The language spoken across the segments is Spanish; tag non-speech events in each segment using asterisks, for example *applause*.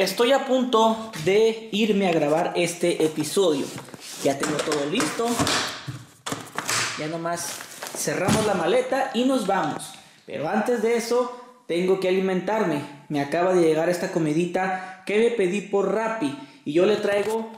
Estoy a punto de irme a grabar este episodio. Ya tengo todo listo. Ya nomás cerramos la maleta y nos vamos. Pero antes de eso, tengo que alimentarme. Me acaba de llegar esta comidita que me pedí por Rappi. Y yo le traigo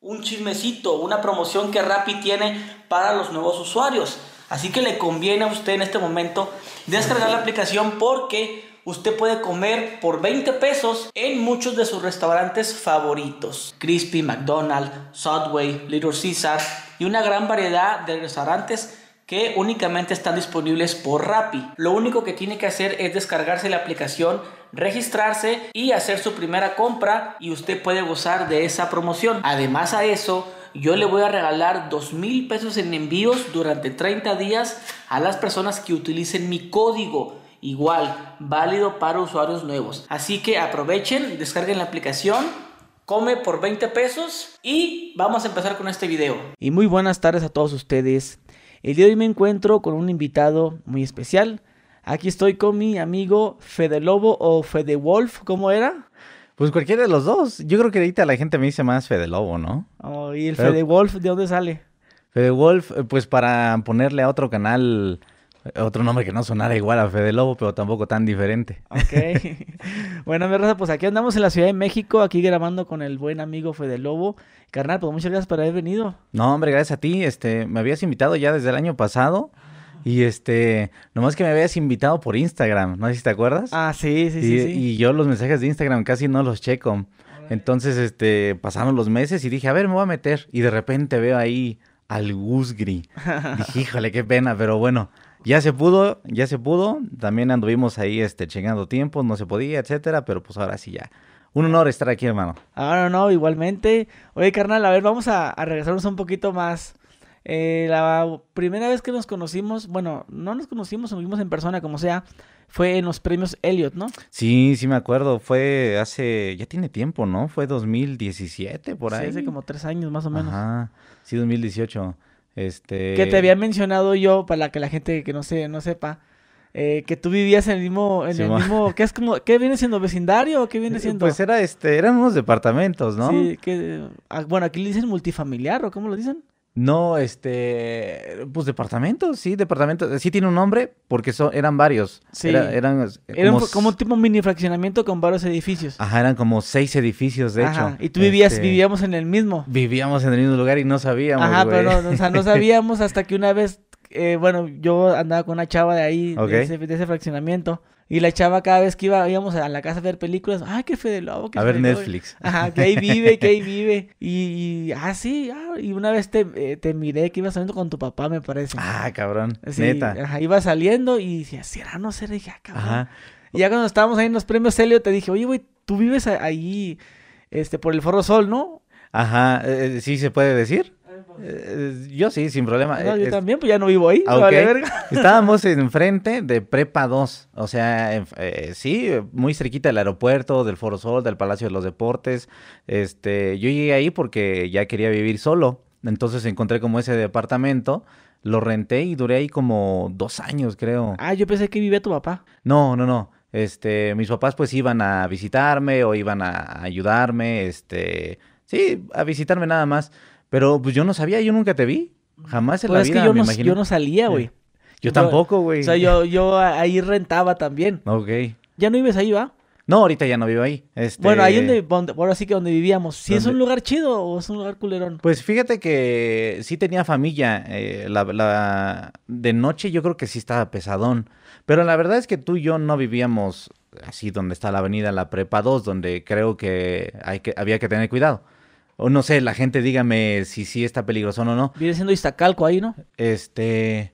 un chismecito, una promoción que Rappi tiene para los nuevos usuarios. Así que le conviene a usted en este momento descargar la aplicación porque usted puede comer por 20 pesos en muchos de sus restaurantes favoritos. Crispy, McDonald's, Subway, Little Caesar y una gran variedad de restaurantes que únicamente están disponibles por Rappi. Lo único que tiene que hacer es descargarse la aplicación, registrarse y hacer su primera compra y usted puede gozar de esa promoción. Además a eso, yo le voy a regalar 2 mil pesos en envíos durante 30 días a las personas que utilicen mi código igual, válido para usuarios nuevos. Así que aprovechen, descarguen la aplicación. Come por 20 pesos y vamos a empezar con este video. Y muy buenas tardes a todos ustedes. El día de hoy me encuentro con un invitado muy especial. Aquí estoy con mi amigo Fede Lobo o Fede Wolf, ¿cómo era? Pues cualquiera de los dos. Yo creo que ahorita la gente me dice más Fede Lobo, ¿no? Oh, ¿Y el Fede Wolf de dónde sale? Fede Wolf, eh, pues para ponerle a otro canal otro nombre que no sonara igual a Fede Lobo, pero tampoco tan diferente. Ok. *laughs* bueno, mi pues aquí andamos en la Ciudad de México, aquí grabando con el buen amigo Fede Lobo. Carnal, pues muchas gracias por haber venido. No, hombre, gracias a ti. Este, me habías invitado ya desde el año pasado. Y este, nomás que me habías invitado por Instagram, no sé si te acuerdas. Ah, sí, sí, sí, Y yo los mensajes de Instagram casi no los checo. Entonces, este, pasaron los meses y dije, a ver, me voy a meter. Y de repente veo ahí al Gusgri. *laughs* Dije, híjole, qué pena, pero bueno, ya se pudo, ya se pudo. También anduvimos ahí este, chequeando tiempos, no se podía, etcétera, pero pues ahora sí ya. Un honor estar aquí, hermano. Ahora no, igualmente. Oye, carnal, a ver, vamos a, regresarnos un poquito más. Eh, la primera vez que nos conocimos, bueno, no nos conocimos, nos vimos en persona, como sea, fue en los premios Elliot, ¿no? Sí, sí me acuerdo, fue hace, ya tiene tiempo, ¿no? Fue 2017, por ahí. Sí, hace como tres años más o menos. Ajá, sí, 2018. Este... Que te había mencionado yo, para que la gente que no, se, no sepa, eh, que tú vivías en el mismo, en el mismo, ¿qué es como, qué viene siendo vecindario o qué viene siendo? Pues era este, eran unos departamentos, ¿no? Sí, que, ah, bueno, aquí le dicen multifamiliar o cómo lo dicen. No, este, pues departamento, sí, departamento, sí tiene un nombre porque eran varios. Sí. eran como, un, tipo mini fraccionamiento con varios edificios. Ajá, eran como seis edificios, de hecho. Y tú vivías, este, vivíamos en el mismo. Vivíamos en el mismo lugar y no sabíamos. Ajá, pero no, o sea, no *laughs* sabíamos hasta que una vez, eh, bueno, yo andaba con una chava de ahí, ese, de ese fraccionamiento. Y la chava cada vez que iba, íbamos a la casa a ver películas, ah, fe de Lobo, que A ver Netflix. Ajá, que ahí vive, que ahí *laughs* vive. Y, ah, sí, ah, y una vez te, eh, te, miré que ibas saliendo con tu papá, me parece. Ah, cabrón, sí, neta. Ajá, iba saliendo y decía, era no ser, dije, ah, cabrón. Ajá. Y ya cuando estábamos ahí en los premios Celio, te dije, oye, güey, tú vives ahí, este, por el Forro Sol, ¿no? Ajá, eh, eh, sí se puede decir. Eh, yo sí, sin problema. yo también, pues ya no vivo ahí. *laughs* Estábamos enfrente de Prepa 2. O sea, eh, sí, muy cerquita del aeropuerto, del Foro Sol, del Palacio de los Deportes. Este, yo llegué ahí porque ya quería vivir solo. Entonces encontré como ese departamento. Lo renté y duré ahí como dos años, creo. Ah, yo pensé que vivía tu papá. No, no, no. Este, mis papás pues iban a visitarme o iban a ayudarme, este, sí, a visitarme nada más. Pero pues yo no sabía, yo nunca te vi. Jamás en pues la es que yo no, Yo salía, güey. Yo tampoco, güey. O sea, yo, yo ahí rentaba también. Ok. ¿Ya no vives ahí, va? No, ahorita ya no vivo ahí. Este... Bueno, ahí donde, ahora sí que donde vivíamos. Si es un lugar chido o es un lugar culerón? Pues fíjate que sí tenía familia. Eh, la, de noche yo creo que sí estaba pesadón. Pero la verdad es que tú y yo no vivíamos así donde está la avenida La Prepa 2, donde creo que, hay que había que tener cuidado. O no sé, la gente dígame si sí está peligroso o no. Viene siendo Iztacalco ahí, ¿no? Este.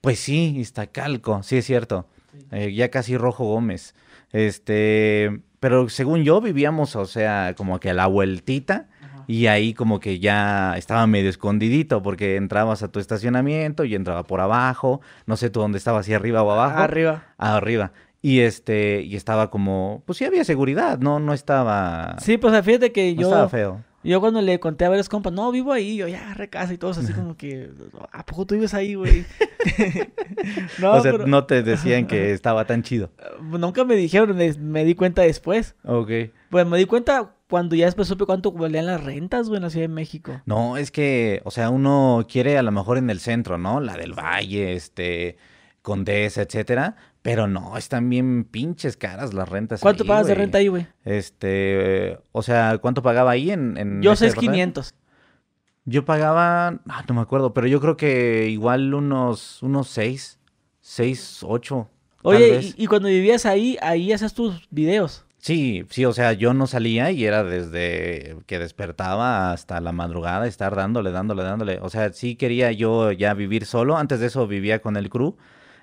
Pues sí, Iztacalco, sí es cierto. Eh, ya casi Rojo Gómez. Este. Pero según yo vivíamos, o sea, como que a la vueltita. Y ahí como que ya estaba medio escondidito porque entrabas a tu estacionamiento y entraba por abajo, no sé tú dónde estaba, si arriba o abajo. Arriba. arriba. Y este, y estaba como, pues sí había seguridad, no, no estaba. Sí, pues fíjate que yo. estaba feo. Yo cuando le conté a varios compas, no, vivo ahí, yo ya, recasa y todos así como que, ¿a poco tú vives ahí, güey? no, *laughs* *laughs* o sea, no te decían que estaba tan chido. Eh, nunca me dijeron, me di cuenta después. Ok. Pues me di cuenta cuando ya después supe cuánto valían las rentas, güey, en la Ciudad de México. No, es que, o sea, uno quiere a lo mejor en el centro, ¿no? La del Valle, este con etcétera. Pero no, están bien pinches caras las rentas. ¿Cuánto pagas de renta ahí, güey? Este, o sea, ¿cuánto pagaba ahí en... en yo sé 500. Yo pagaba, ah, no me acuerdo, pero yo creo que igual unos, unos 6, 6, 8. Oye, y, y, cuando vivías ahí, ahí hacías tus videos. Sí, sí, o sea, yo no salía y era desde que despertaba hasta la madrugada estar dándole, dándole, dándole. O sea, sí quería yo ya vivir solo. Antes de eso vivía con el crew.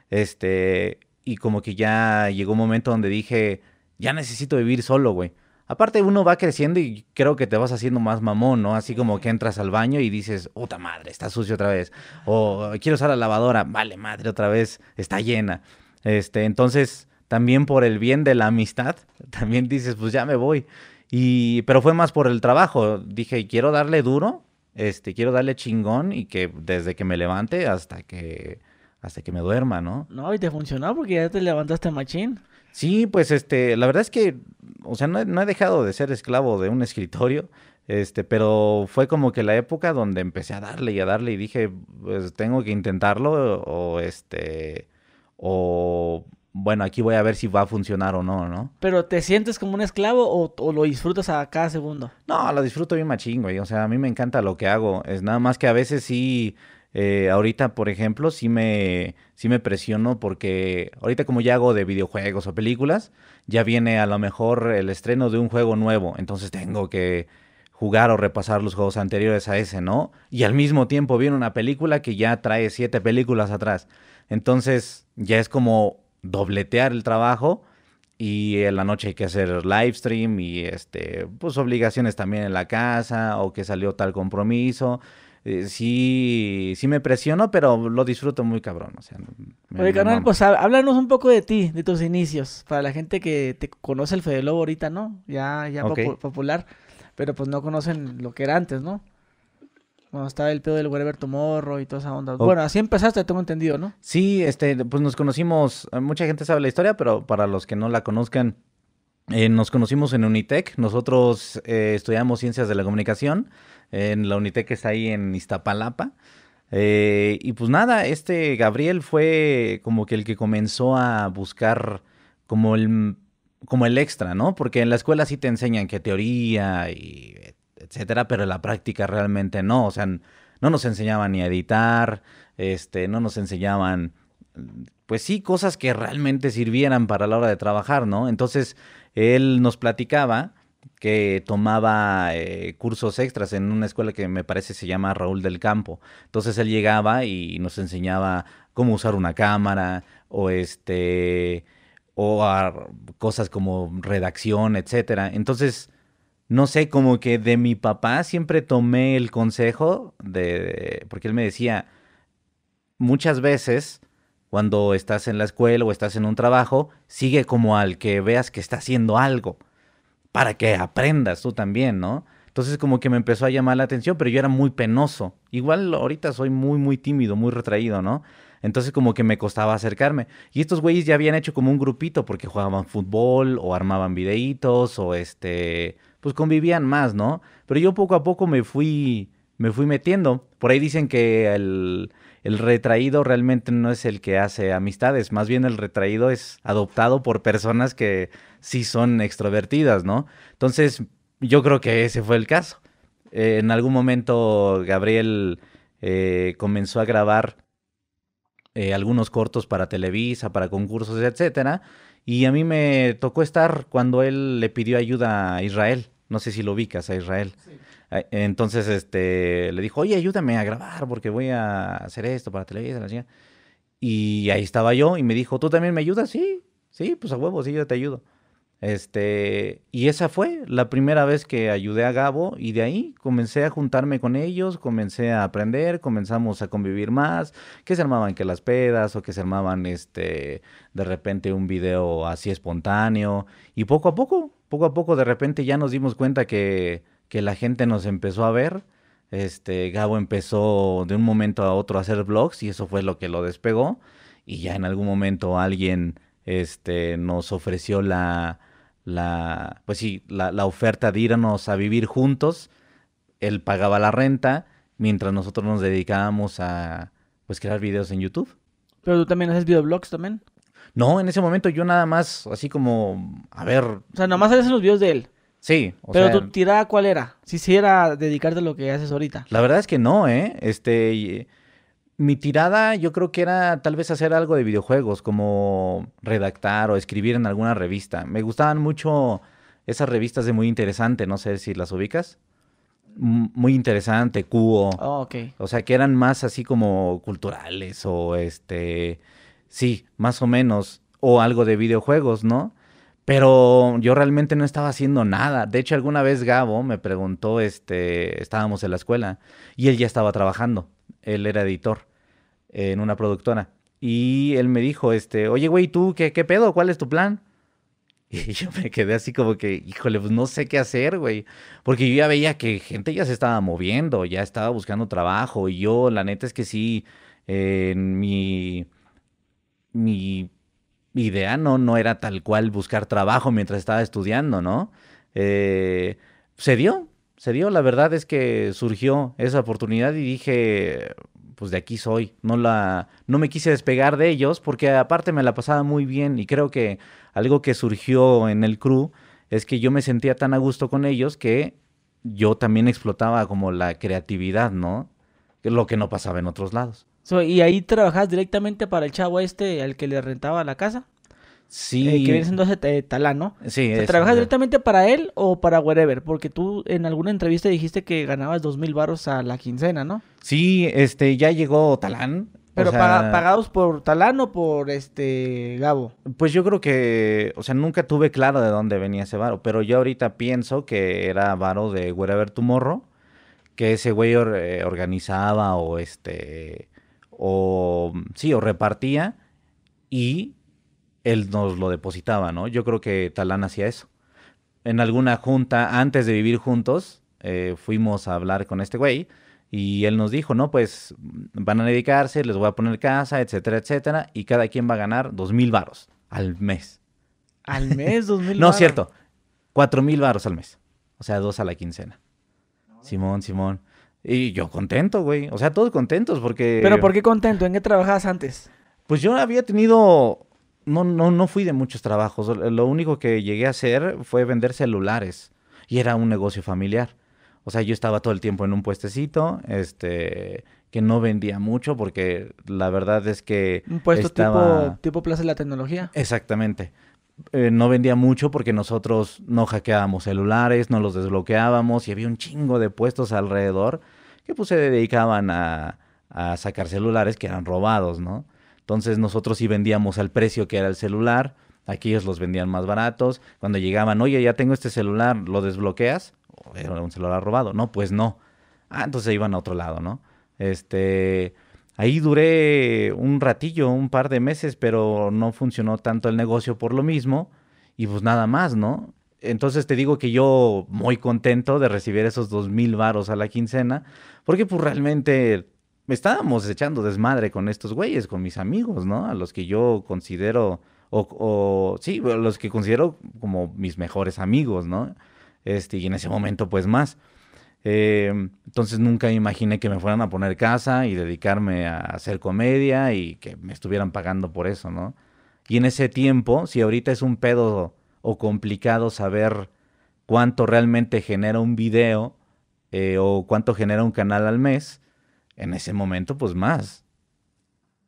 Este, y como que ya llegó un momento donde dije, ya necesito vivir solo, güey. Aparte, uno va creciendo y creo que te vas haciendo más mamón, ¿no? Así como que entras al baño y dices, puta madre, está sucio otra vez. O quiero usar la lavadora, vale madre, otra vez, está llena. Este, entonces, también por el bien de la amistad, *laughs* también dices, pues ya me voy. Y, pero fue más por el trabajo. Dije, quiero darle duro, este, quiero darle chingón y que desde que me levante hasta que hasta que me duerma, ¿no? No, y te funcionó porque ya te levantaste machín. Sí, pues este, la verdad es que, o sea, no, he dejado de ser esclavo de un escritorio, este, pero fue como que la época donde empecé a darle y a darle y dije, pues tengo que intentarlo o este, o bueno, aquí voy a ver si va a funcionar o no, ¿no? Pero ¿te sientes como un esclavo o, o lo disfrutas a cada segundo? No, lo disfruto bien machín, güey, o sea, a mí me encanta lo que hago, es nada más que a veces sí eh, ahorita, por ejemplo, sí me, sí me presiono porque ahorita como ya hago de videojuegos o películas, ya viene a lo mejor el estreno de un juego nuevo, entonces tengo que jugar o repasar los juegos anteriores a ese, ¿no? Y al mismo tiempo viene una película que ya trae siete películas atrás. Entonces ya es como dobletear el trabajo y en la noche hay que hacer live stream y este, pues obligaciones también en la casa o que salió tal compromiso eh, sí, sí me presiono, pero lo disfruto muy cabrón. O sea, Oye, pues háblanos un poco de ti, de tus inicios, para la gente que te conoce el Fede Lobo ahorita, ¿no? Ya, ya popular, pero pues no conocen lo que era antes, ¿no? Cuando estaba el pedo del Wherever Tomorro y toda esa onda. Bueno, así empezaste, tengo entendido, ¿no? Sí, este, pues nos conocimos, eh, mucha gente sabe la historia, pero para los que no la conozcan, eh, nos conocimos en Unitec, nosotros eh, estudiamos ciencias de la comunicación, en la Unitec está ahí en Iztapalapa. Eh, y pues nada, este Gabriel fue como que el que comenzó a buscar como el, como el extra, ¿no? Porque en la escuela sí te enseñan que teoría y etcétera, pero en la práctica realmente no. O sea, no nos enseñaban ni a editar, este, no nos enseñaban, pues sí, cosas que realmente sirvieran para la hora de trabajar, ¿no? Entonces, él nos platicaba que tomaba eh, cursos extras en una escuela que me parece se llama Raúl del Campo. Entonces él llegaba y nos enseñaba cómo usar una cámara o este o cosas como redacción, etcétera. Entonces, no sé, como que de mi papá siempre tomé el consejo de porque él me decía muchas veces cuando estás en la escuela o estás en un trabajo, sigue como al que veas que está haciendo algo, para que aprendas tú también, ¿no? Entonces como que me empezó a llamar la atención, pero yo era muy penoso. Igual ahorita soy muy, muy tímido, muy retraído, ¿no? Entonces como que me costaba acercarme. Y estos güeyes ya habían hecho como un grupito porque jugaban fútbol o armaban videitos o este, pues convivían más, ¿no? Pero yo poco a poco me fui, me fui metiendo. Por ahí dicen que el, el retraído realmente no es el que hace amistades, más bien el retraído es adoptado por personas que sí son extrovertidas, ¿no? Entonces, yo creo que ese fue el caso. Eh, en algún momento Gabriel eh, comenzó a grabar eh, algunos cortos para Televisa, para concursos, etcétera. Y a mí me tocó estar cuando él le pidió ayuda a Israel. No sé si lo ubicas a Israel. Entonces, este, le dijo, oye, ayúdame a grabar porque voy a hacer esto para televisión. Y ahí estaba yo y me dijo, ¿tú también me ayudas? Sí, sí, pues a huevo, sí, yo te ayudo. Este, y esa fue la primera vez que ayudé a Gabo y de ahí comencé a juntarme con ellos, comencé a aprender, comenzamos a convivir más, que se armaban que las pedas o que se armaban este de repente un video así espontáneo y poco a poco, poco a poco de repente ya nos dimos cuenta que que la gente nos empezó a ver. Este, Gabo empezó de un momento a otro a hacer vlogs y eso fue lo que lo despegó. Y ya en algún momento alguien este, nos ofreció la, la pues sí, la, oferta de irnos a vivir juntos. Él pagaba la renta mientras nosotros nos dedicábamos a pues crear videos en YouTube. Pero tú también haces videoblogs también. No, en ese momento yo nada más, así como, a ver. O sea, nada más haces los videos de él. Sí. O Pero tu tirada, ¿cuál era? Si sí era dedicarte a lo que haces ahorita. La verdad es que no, ¿eh? Este, eh, mi tirada yo creo que era tal vez hacer algo de videojuegos, como redactar o escribir en alguna revista. Me gustaban mucho esas revistas de Muy Interesante, no sé si las ubicas. muy interesante, Cubo. Oh, ok. O sea, que eran más así como culturales o este, sí, más o menos, o algo de videojuegos, ¿no? Pero yo realmente no estaba haciendo nada. De hecho, alguna vez Gabo me preguntó, este, estábamos en la escuela y él ya estaba trabajando. Él era editor en una productora. Y él me dijo, este, oye, güey, ¿tú qué, qué pedo? ¿Cuál es tu plan? *laughs* Y yo me quedé así como que, híjole, pues no sé qué hacer, güey. Porque yo ya veía que gente ya se estaba moviendo, ya estaba buscando trabajo. Y yo, la neta es que sí, en mi, mi idea no, no era tal cual buscar trabajo mientras estaba estudiando, ¿no? Eh, se dio, se dio, la verdad es que surgió esa oportunidad y dije, pues de aquí soy, no, la, no me quise despegar de ellos porque aparte me la pasaba muy bien y creo que algo que surgió en el crew es que yo me sentía tan a gusto con ellos que yo también explotaba como la creatividad, ¿no? Lo que no pasaba en otros lados. ¿Y ahí trabajas directamente para el chavo este al que le rentaba la casa? Sí. Eh, que viene siendo ese eh, talán, ¿no? Sí. O ¿Trabajas directamente para él o para wherever? Porque tú en alguna entrevista dijiste que ganabas dos mil baros a la quincena, ¿no? Sí, este, ya llegó talán. ¿Pero pagados por Talán o por este Gabo? Pues yo creo que, o sea, nunca tuve claro de dónde venía ese varo, pero yo ahorita pienso que era varo de Wherever morro, que ese güey eh, organizaba o este o sí, o repartía y él nos lo depositaba, ¿no? Yo creo que Talán hacía eso. En alguna junta, antes de vivir juntos, eh, fuimos a hablar con este güey y él nos dijo, no, pues van a dedicarse, les voy a poner casa, etcétera, etcétera, y cada quien va a ganar dos mil varos al mes. ¿Al mes? ¿Dos mil *laughs* No, cierto, cuatro mil varos al mes. O sea, dos a la quincena. Simón, Simón. Y yo contento, güey. O sea, todos contentos porque... ¿Pero por qué contento? ¿En qué trabajabas antes? Pues yo había tenido... No, no, no fui de muchos trabajos. Lo único que llegué a hacer fue vender celulares. Y era un negocio familiar. O sea, yo estaba todo el tiempo en un puestecito, este, que no vendía mucho porque la verdad es que... Un puesto tipo, Plaza de la Tecnología. Exactamente. Eh, no vendía mucho porque nosotros no hackeábamos celulares, no los desbloqueábamos y había un chingo de puestos alrededor que pues se dedicaban a, sacar celulares que eran robados, ¿no? Entonces nosotros sí vendíamos al precio que era el celular, aquí ellos los vendían más baratos, cuando llegaban, oye, ya tengo este celular, ¿lo desbloqueas? Oh, era un celular robado, no, pues no. Ah, entonces iban a otro lado, ¿no? Este, ahí duré un ratillo, un par de meses, pero no funcionó tanto el negocio por lo mismo y pues nada más, ¿no? entonces te digo que yo muy contento de recibir esos dos mil varos a la quincena, porque pues realmente estábamos echando desmadre con estos güeyes, con mis amigos, ¿no? A los que yo considero, o, o sí, los que considero como mis mejores amigos, ¿no? Este, y en ese momento pues más. Eh, entonces nunca imaginé que me fueran a poner casa y dedicarme a hacer comedia y que me estuvieran pagando por eso, ¿no? Y en ese tiempo, si ahorita es un pedo o complicado saber cuánto realmente genera un video eh, o cuánto genera un canal al mes, en ese momento pues más.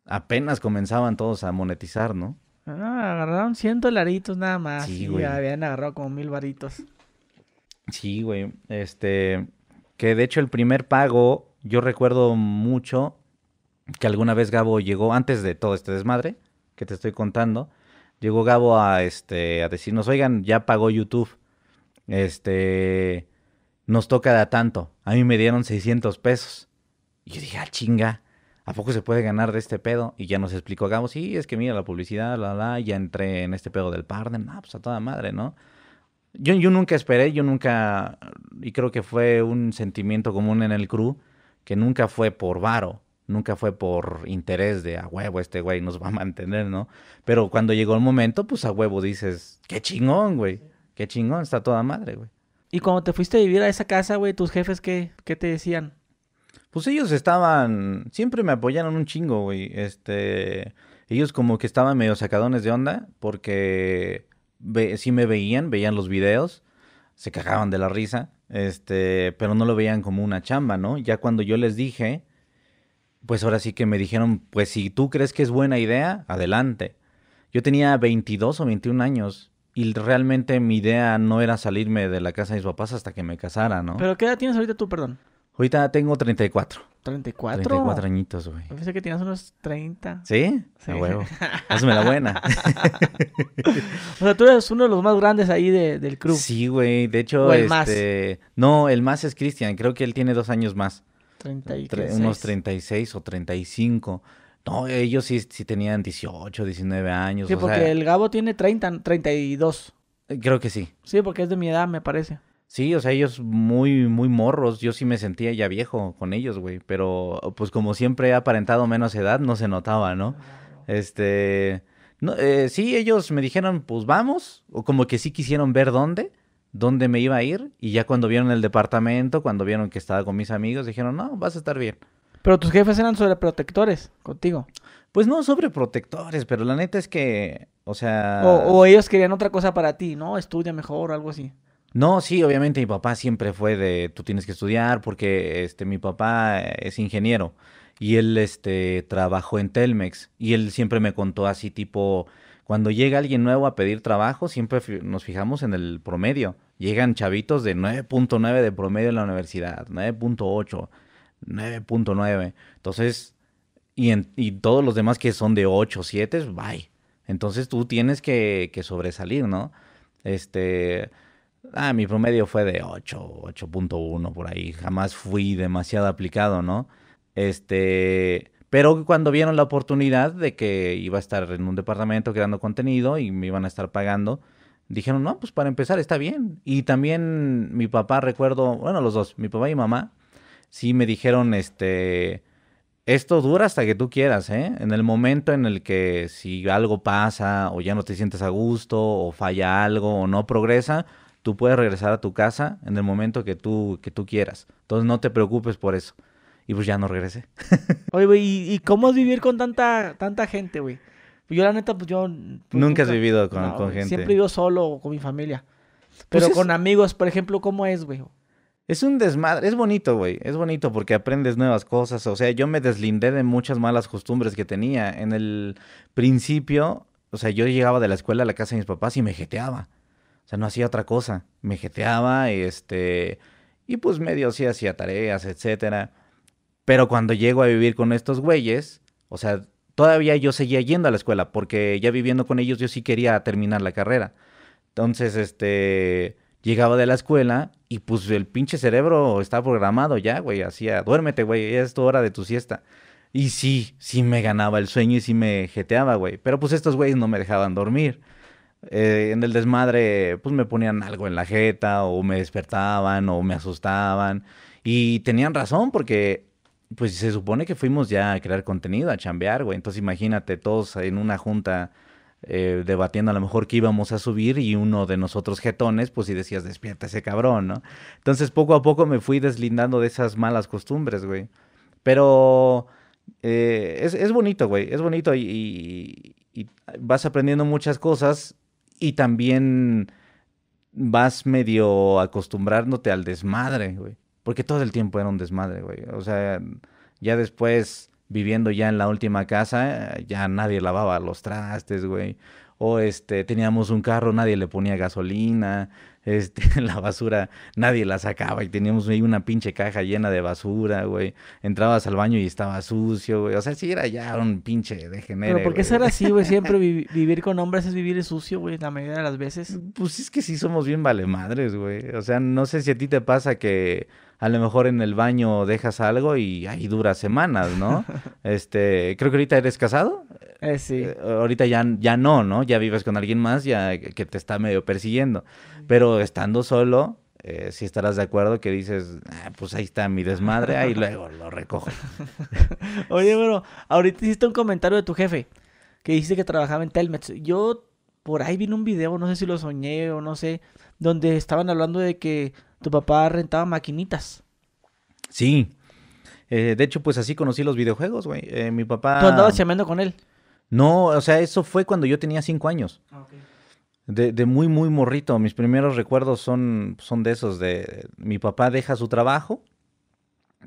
Apenas comenzaban todos a monetizar, ¿no? Ah, agarraron 100 dolaritos nada más. Sí, habían agarrado como mil varitos. Sí, güey. Este, que de hecho el primer pago, yo recuerdo mucho que alguna vez Gabo llegó antes de todo este desmadre que te estoy contando, llegó Gabo a, este, a decirnos, oigan, ya pagó YouTube, este, nos toca de tanto. A mí me dieron 600 pesos. Y yo dije, ah, chinga, ¿a poco se puede ganar de este pedo? Y ya nos explicó Gabo, sí, es que mira la publicidad, la, la, ya entré en este pedo del partner, ah, pues a toda madre, ¿no? Yo, yo nunca esperé, yo nunca, y creo que fue un sentimiento común en el crew, que nunca fue por varo, nunca fue por interés de a huevo, este güey nos va a mantener, ¿no? Pero cuando llegó el momento, pues a huevo dices, qué chingón, güey, qué chingón, está toda madre, güey. Y cuando te fuiste a vivir a esa casa, güey, tus jefes, ¿qué, qué te decían? Pues ellos estaban, siempre me apoyaron un chingo, güey, este, ellos como que estaban medio sacadones de onda, porque sí me veían, veían los videos, se cagaban de la risa, este, pero no lo veían como una chamba, ¿no? Ya cuando yo les dije, pues ahora sí que me dijeron, pues si tú crees que es buena idea, adelante. Yo tenía 22 o 21 años y realmente mi idea no era salirme de la casa de mis papás hasta que me casara, ¿no? ¿Pero qué edad tienes ahorita tú, perdón? Ahorita tengo 34. ¿34? 34 añitos, güey. Pensé que tenías unos 30. ¿Sí? Sí. A huevo. Hazme la buena. *laughs* o sea, tú eres uno de los más grandes ahí del club. Sí, güey. De hecho, el más. Este, no, el más es Cristian. Creo que él tiene dos años más unos 36 o 35. No, ellos sí, sí tenían 18, 19 años. Sí, porque el Gabo tiene 30, 32. Eh, creo que sí. Sí, porque es de mi edad, me parece. Sí, o sea, ellos muy, muy morros. Yo sí me sentía ya viejo con ellos, güey. Pero, pues como siempre he aparentado menos edad, no se notaba, ¿no? Este. Eh, sí, ellos me dijeron, pues vamos. O como que sí quisieron ver dónde dónde me iba a ir y ya cuando vieron el departamento, cuando vieron que estaba con mis amigos, dijeron, no, vas a estar bien. Pero tus jefes eran sobreprotectores contigo. Pues no sobreprotectores, pero la neta es que, o sea... O, ellos querían otra cosa para ti, ¿no? Estudia mejor o algo así. No, sí, obviamente mi papá siempre fue de tú tienes que estudiar porque este mi papá es ingeniero y él este trabajó en Telmex y él siempre me contó así tipo cuando llega alguien nuevo a pedir trabajo siempre nos fijamos en el promedio. Llegan chavitos de 9.9 de promedio en la universidad, 9.8, 9.9. Entonces, y, y, todos los demás que son de 8, 7, bye. Entonces tú tienes que, que sobresalir, ¿no? Este, ah, mi promedio fue de 8, 8.1 por ahí. Jamás fui demasiado aplicado, ¿no? Este, pero cuando vieron la oportunidad de que iba a estar en un departamento creando contenido y me iban a estar pagando, dijeron, no, pues para empezar está bien. Y también mi papá, recuerdo, bueno, los dos, mi papá y mamá, sí me dijeron, este, esto dura hasta que tú quieras, ¿eh? En el momento en el que si algo pasa o ya no te sientes a gusto o falla algo o no progresa, tú puedes regresar a tu casa en el momento que tú, que tú quieras. Entonces no te preocupes por eso. Y pues ya no regresé. *laughs* Oye, güey, ¿y cómo es vivir con tanta, tanta gente, güey? Yo la neta, pues yo... Pues, nunca, has vivido con, gente. Siempre vivo solo o con mi familia. Pues Pero con amigos, por ejemplo, ¿cómo es, güey? Es un desmadre, es bonito, güey, es bonito porque aprendes nuevas cosas, o sea, yo me deslindé de muchas malas costumbres que tenía. En el principio, o sea, yo llegaba de la escuela a la casa de mis papás y me jeteaba. O sea, no hacía otra cosa, me jeteaba y este y pues medio sí hacía tareas, etcétera. Pero cuando llego a vivir con estos güeyes, o sea, todavía yo seguía yendo a la escuela, porque ya viviendo con ellos yo sí quería terminar la carrera. Entonces, este, llegaba de la escuela y pues el pinche cerebro estaba programado ya, güey, hacía, ah, duérmete, güey, ya es tu hora de tu siesta. Y sí, sí me ganaba el sueño y sí me jeteaba, güey. Pero pues estos güeyes no me dejaban dormir. Eh, en el desmadre, pues me ponían algo en la jeta o me despertaban o me asustaban. Y tenían razón porque pues se supone que fuimos ya a crear contenido, a chambear, güey. Entonces imagínate todos en una junta eh, debatiendo a lo mejor qué íbamos a subir y uno de nosotros jetones, pues si decías, despierta ese cabrón, ¿no? Entonces poco a poco me fui deslindando de esas malas costumbres, güey. Pero eh, es, bonito, güey, es bonito y vas aprendiendo muchas cosas y también vas medio acostumbrándote al desmadre, güey. Porque todo el tiempo era un desmadre, güey. O sea, ya después, viviendo ya en la última casa, ya nadie lavaba los trastes, güey. O este, teníamos un carro, nadie le ponía gasolina este, *laughs* la basura nadie la sacaba y teníamos ahí una pinche caja llena de basura, güey. Entrabas al baño y estaba sucio, güey. O sea, sí era ya un pinche de género Pero ¿por qué ser así, güey? Siempre *laughs* vivir con hombres es vivir sucio, güey, la mayoría de las veces. Pues es que sí somos bien valemadres, güey. O sea, no sé si a ti te pasa que a lo mejor en el baño dejas algo y ahí dura semanas, ¿no? *laughs* este, creo que ahorita eres casado. Eh, sí. Eh, ahorita ya, ya no, ¿no? Ya vives con alguien más ya que te está medio persiguiendo. Pero estando solo, eh, si estarás de acuerdo que dices, ah, pues ahí está mi desmadre, ahí *laughs* luego lo recojo. *laughs* Oye, bueno, ahorita hiciste un comentario de tu jefe que dice que trabajaba en Telmex. Yo por ahí vi un video, no sé si lo soñé o no sé, donde estaban hablando de que tu papá rentaba maquinitas. Sí. Eh, de hecho, pues así conocí los videojuegos, güey. Eh, mi papá... ¿Tú andabas llamando con él? No, o sea, eso fue cuando yo tenía cinco años. Ah, de, muy, muy morrito. Mis primeros recuerdos son, son de esos, de mi papá deja su trabajo,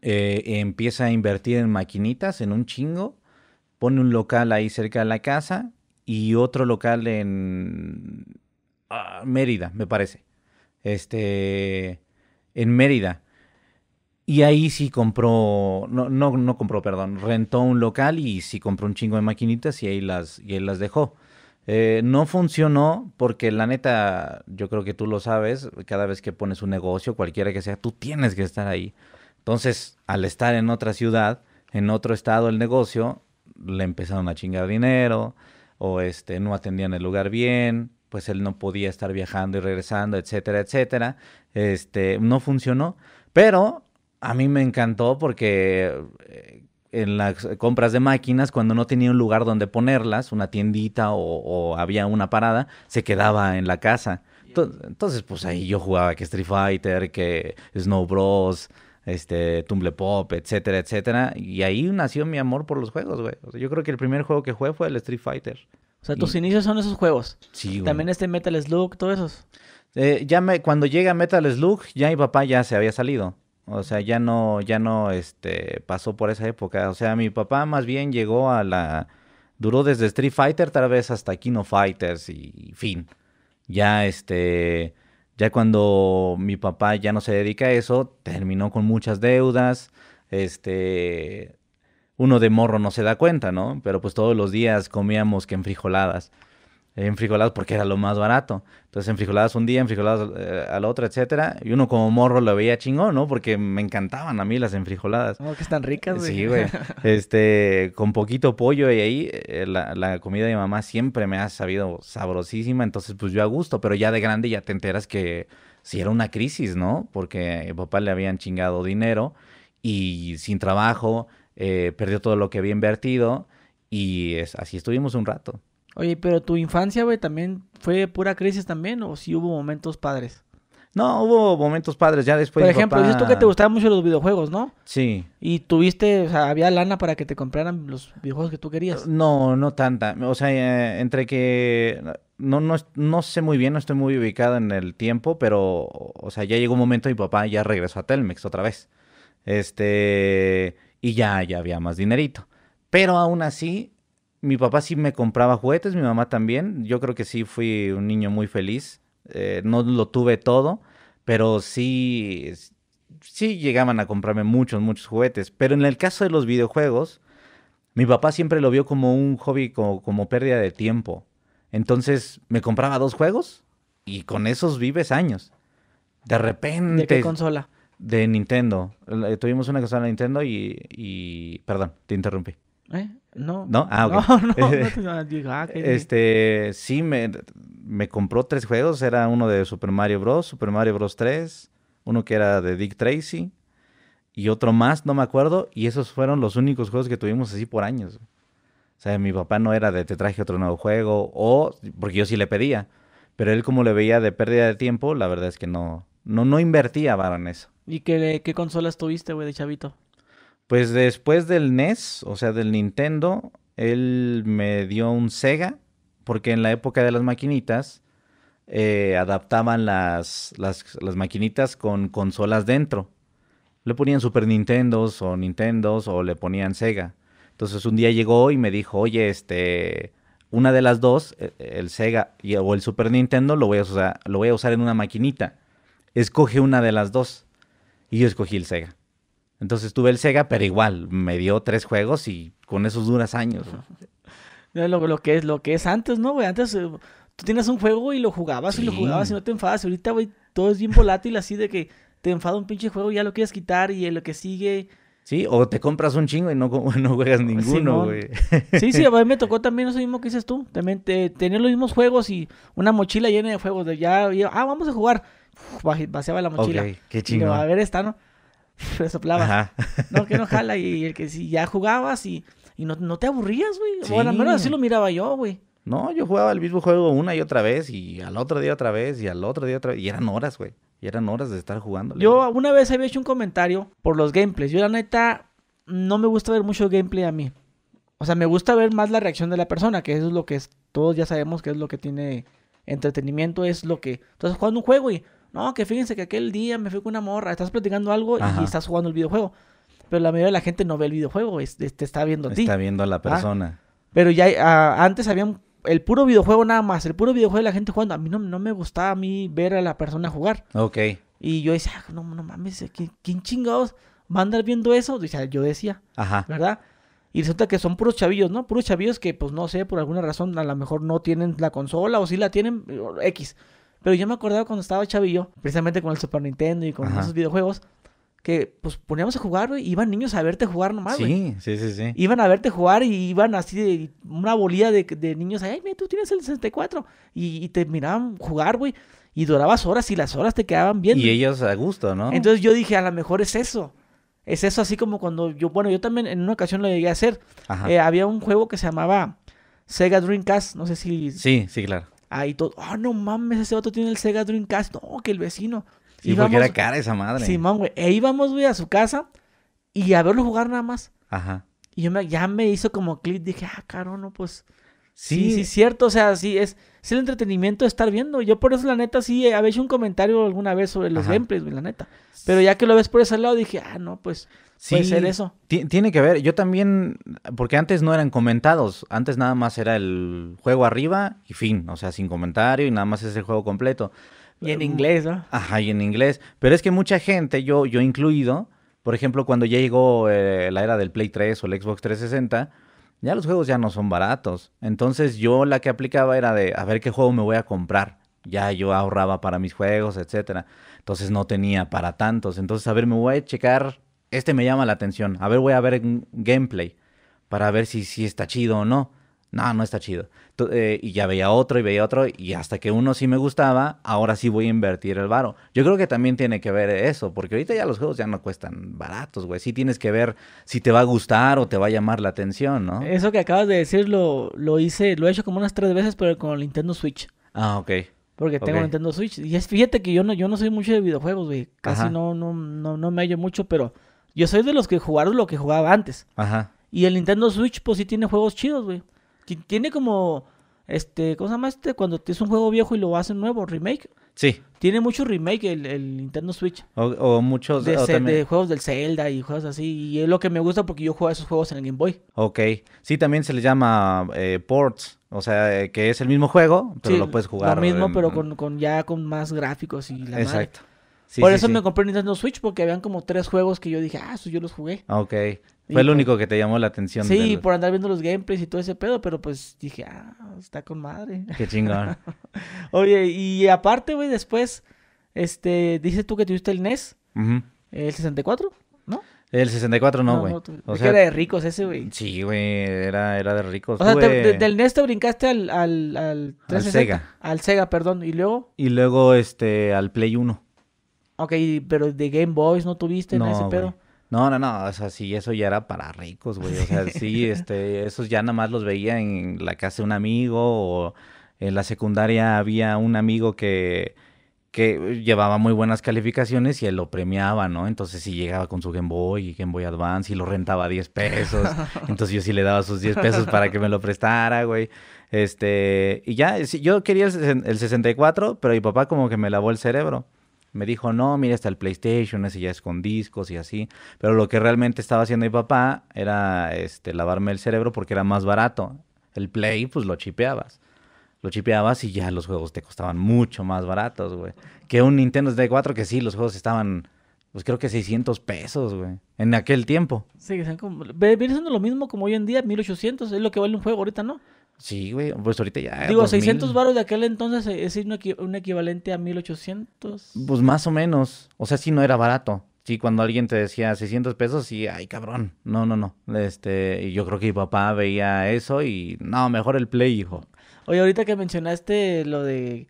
eh, empieza a invertir en maquinitas, en un chingo, pone un local ahí cerca de la casa y otro local en ah, Mérida, me parece. Este, en Mérida. Y ahí sí compró, no, no, no compró, perdón, rentó un local y sí compró un chingo de maquinitas y ahí las, y ahí las dejó. Eh, no funcionó porque la neta, yo creo que tú lo sabes, cada vez que pones un negocio, cualquiera que sea, tú tienes que estar ahí. Entonces, al estar en otra ciudad, en otro estado el negocio, le empezaron a chingar dinero o este no atendían el lugar bien, pues él no podía estar viajando y regresando, etcétera, etcétera. Este, no funcionó, pero a mí me encantó porque eh, en las compras de máquinas, cuando no tenía un lugar donde ponerlas, una tiendita o, había una parada, se quedaba en la casa. Entonces, pues ahí yo jugaba que Street Fighter, que Snow Bros, este, Tumble Pop, etcétera, etcétera. Y ahí nació mi amor por los juegos, güey. O sea, yo creo que el primer juego que jugué fue el Street Fighter. O sea, tus inicios son esos juegos. Sí, También este Metal Slug, todos esos. Eh, ya me, cuando llega Metal Slug, ya mi papá ya se había salido. O sea, ya no, ya no este, pasó por esa época. O sea, mi papá más bien llegó a la. Duró desde Street Fighter, tal vez hasta Kino Fighters y, fin. Ya este. Ya cuando mi papá ya no se dedica a eso, terminó con muchas deudas. Este. Uno de morro no se da cuenta, ¿no? Pero pues todos los días comíamos que en frijoladas en frijoladas porque era lo más barato. Entonces en frijoladas un día, en frijoladas eh, al otro, etcétera. Y uno como morro lo veía chingón, ¿no? Porque me encantaban a mí las enfrijoladas. Oh, que están ricas, güey. Sí, güey. *laughs* Este, con poquito pollo y ahí eh, la, la, comida de mi mamá siempre me ha sabido sabrosísima. Entonces, pues yo a gusto. Pero ya de grande ya te enteras que si era una crisis, ¿no? Porque a mi papá le habían chingado dinero y sin trabajo, eh, perdió todo lo que había invertido. Y así estuvimos un rato. Oye, pero tu infancia, güey, también fue pura crisis también, o si sí hubo momentos padres? No, hubo momentos padres, ya después. Por ejemplo, tú que te gustaban mucho los videojuegos, ¿no? Sí. Y tuviste, o sea, había lana para que te compraran los videojuegos que tú querías. No, no tanta. O sea, eh, entre que no, no, sé muy bien, no estoy muy ubicado en el tiempo, pero, o sea, ya llegó un momento y mi papá ya regresó a Telmex otra vez. Este, y ya, ya había más dinerito. Pero aún así, mi papá sí me compraba juguetes, mi mamá también. Yo creo que sí fui un niño muy feliz. Eh, no lo tuve todo, pero sí, sí llegaban a comprarme muchos, muchos juguetes. Pero en el caso de los videojuegos, mi papá siempre lo vio como un hobby, como, pérdida de tiempo. Entonces me compraba dos juegos y con esos vives años. De repente. ¿De qué consola? De Nintendo. Eh, tuvimos una consola de Nintendo y, y. Perdón, te interrumpí. ¿Eh? Ah, *laughs* no. ¿No? No, *laughs* ah, Este, sí, me, compró tres juegos. Era uno de Super Mario Bros., Super Mario Bros. 3, uno que era de Dick Tracy y otro más, no me acuerdo. Y esos fueron los únicos juegos que tuvimos así por años. O sea, mi papá no era de te traje otro nuevo juego o porque yo sí le pedía. Pero él como le veía de pérdida de tiempo, la verdad es que no, no, no invertía, varón, eso. ¿Y qué, qué consolas tuviste, güey, de chavito? Pues después del NES, o sea, del Nintendo, él me dio un Sega, porque en la época de las maquinitas eh, adaptaban las, las, maquinitas con consolas dentro. Le ponían Super Nintendos o Nintendos o le ponían Sega. Entonces un día llegó y me dijo, oye, este, una de las dos, e, el Sega o el Super Nintendo, lo voy a usar, lo voy a usar en una maquinita. Escoge una de las dos. Y yo escogí el Sega. Entonces tuve el Sega, pero igual, me dio tres juegos y con esos duras años. *laughs* Lo, que es, antes, ¿no, güey? Antes eh, tú tienes un juego y lo jugabas y lo jugabas y no te enfadas. Ahorita, güey, todo es bien volátil así de que te enfada un pinche juego y ya lo quieres quitar y lo que sigue... Sí, o te compras un chingo y no, *laughs* no juegas ninguno, güey. Sí, sí, a *laughs* mí me tocó también eso mismo que dices tú. También tener los mismos juegos y una mochila llena de juegos. De ya, ah, vamos a jugar. vaciaba la mochila. Okay, qué chingo. A ver, esta, ¿no? *laughs* le No, que no jala. Y el que si ya jugabas y, y no, te aburrías, güey. O a al menos así lo miraba yo, güey. No, yo jugaba el mismo juego una y otra vez y al otro día otra vez y al otro día otra vez. Y eran horas, güey. Y eran horas de estar jugando. Yo una vez había hecho un comentario por los gameplays. Yo la neta no me gusta ver mucho gameplay a mí. O sea, me gusta ver más la reacción de la persona, que eso es lo que todos ya sabemos que es lo que tiene entretenimiento, es lo que... Entonces, jugando un juego y no, que fíjense que aquel día me fui con una morra, estás platicando algo y estás jugando el videojuego. Pero la mayoría de la gente no ve el videojuego, te está viendo a ti. Está viendo a la ah. persona. pero ya ah, antes habían el puro videojuego nada más, el puro videojuego de la gente jugando. A mí no, me gustaba a mí ver a la persona jugar. Ok. Y yo decía, ah, no, no mames, ¿quién, chingados va a andar viendo eso? yo decía, ¿verdad? Y resulta que son puros chavillos, ¿no? Puros chavillos que, pues no sé, por alguna razón a lo mejor no tienen la consola o si la tienen, eh, X. Pero yo me acordaba cuando estaba chavillo, precisamente con el Super Nintendo y con esos videojuegos, que pues poníamos a jugar, güey, iban niños a verte jugar nomás, Sí, sí, sí, Iban a verte jugar y iban así de una bolida de, niños, ay, mira, tú tienes el 64. Y, te miraban jugar, güey. Y durabas horas y las horas te quedaban bien. Y ellos a gusto, ¿no? Entonces yo dije, a lo mejor es eso. Es eso así como cuando yo, bueno, yo también en una ocasión lo llegué a hacer. Eh, había un juego que se llamaba Sega Dreamcast, no sé si... Sí, sí, claro ahí todo, oh, no mames, ese vato tiene el Sega Dreamcast, no, que el vecino. Sí, porque era cara esa madre. Sí, güey. E íbamos, güey, a su casa y a verlo jugar nada más. Ajá. Y yo me, ya me hizo como clip, dije, ah, caro, no, pues Sí, sí, cierto. O sea, sí, es, el entretenimiento de estar viendo. Yo por eso, la neta, sí, eh, había hecho un comentario alguna vez sobre los gameplays, la neta. Pero ya que lo ves por ese lado, dije, ah, no, pues sí, puede ser eso. Tiene que ver. Yo también, porque antes no eran comentados. Antes nada más era el juego arriba y fin. O sea, sin comentario y nada más es el juego completo. Y en em, inglés, ¿no? Ajá, y en inglés. Pero es que mucha gente, yo, yo incluido, por ejemplo, cuando ya llegó eh, la era del Play 3 o el Xbox 360 ya los juegos ya no son baratos. Entonces yo la que aplicaba era de a ver qué juego me voy a comprar. Ya yo ahorraba para mis juegos, etcétera. Entonces no tenía para tantos. Entonces, a ver, me voy a checar. Este me llama la atención. A ver, voy a ver gameplay para ver si, si está chido o no. No, no está chido. Eh, y ya veía otro y veía otro, y hasta que uno sí me gustaba, ahora sí voy a invertir el varo. Yo creo que también tiene que ver eso, porque ahorita ya los juegos ya no cuestan baratos, güey. Sí tienes que ver si te va a gustar o te va a llamar la atención, ¿no? Eso que acabas de decir lo, hice, lo he hecho como unas tres veces, pero con el Nintendo Switch. Ah, ok. Porque tengo Nintendo Switch. Y es, fíjate que yo no, yo no soy mucho de videojuegos, güey. Casi no, no, no, no me hallo mucho, pero yo soy de los que jugaron lo que jugaba antes. Ajá. Y el Nintendo Switch, pues sí tiene juegos chidos, güey. Tiene como, este, ¿cómo se llama este? Cuando es un juego viejo y lo hacen nuevo, remake. Sí. Tiene mucho remake el, Nintendo Switch. O, muchos de, juegos del Zelda y juegos así. Y es lo que me gusta porque yo juego esos juegos en el Game Boy. Ok. Sí, también se le llama eh, ports. O sea, eh, que es el mismo juego, pero lo puedes jugar. Lo mismo, pero con, ya con más gráficos y la Exacto. Por eso me compré Nintendo Switch, porque habían como tres juegos que yo dije, ah, yo los jugué. Ok. Fue el único que te llamó la atención. Sí, por andar viendo los gameplays y todo ese pedo, pero pues dije, ah, está con madre. Qué chingón. *laughs* Oye, y aparte, güey, después, este, dices tú que tuviste el NES, El el 64, ¿no? El 64 no, güey. No, o era de ricos ese, güey. Sí, güey, era, era de ricos. O sea, del NES te brincaste al, al Sega. Al Sega, perdón. ¿Y luego? Y luego, este, al Play 1. Ok, pero de Game Boys no tuviste en ese pedo. No, no, no, o sea, sí, eso ya era para ricos, güey. O sea, sí, *laughs* este, esos ya nada más los veía en la casa de un amigo o en la secundaria había un amigo que, que llevaba muy buenas calificaciones y él lo premiaba, ¿no? Entonces si llegaba con su Game Boy y Game Boy Advance y lo rentaba a 10 pesos. *laughs* Entonces yo sí le daba sus 10 pesos para que me lo prestara, güey. Este, y ya, yo quería el, el 64, pero mi papá como que me lavó el cerebro. Me dijo, no, mira, está el PlayStation, ese ya es con discos y así. Pero lo que realmente estaba haciendo mi papá era este, lavarme el cerebro porque era más barato. El Play, pues lo chipeabas. Lo chipeabas y ya los juegos te costaban mucho más baratos, güey. Que un Nintendo SD4, que sí, los juegos estaban, pues creo que 600 pesos, güey. En aquel tiempo. Sí, que viene siendo lo mismo como hoy en día, 1800, es lo que vale un juego ahorita, ¿no? Sí, güey, pues ahorita ya. Digo, 600 baros de aquel entonces eh, es un, equivalente a 1800. Pues más o menos. O sea, sí, no era barato. Sí, cuando alguien te decía 600 pesos, y ay, cabrón. No, no, no. Este, y yo creo que mi papá veía eso y no, mejor el Play, hijo. Oye, ahorita que mencionaste lo de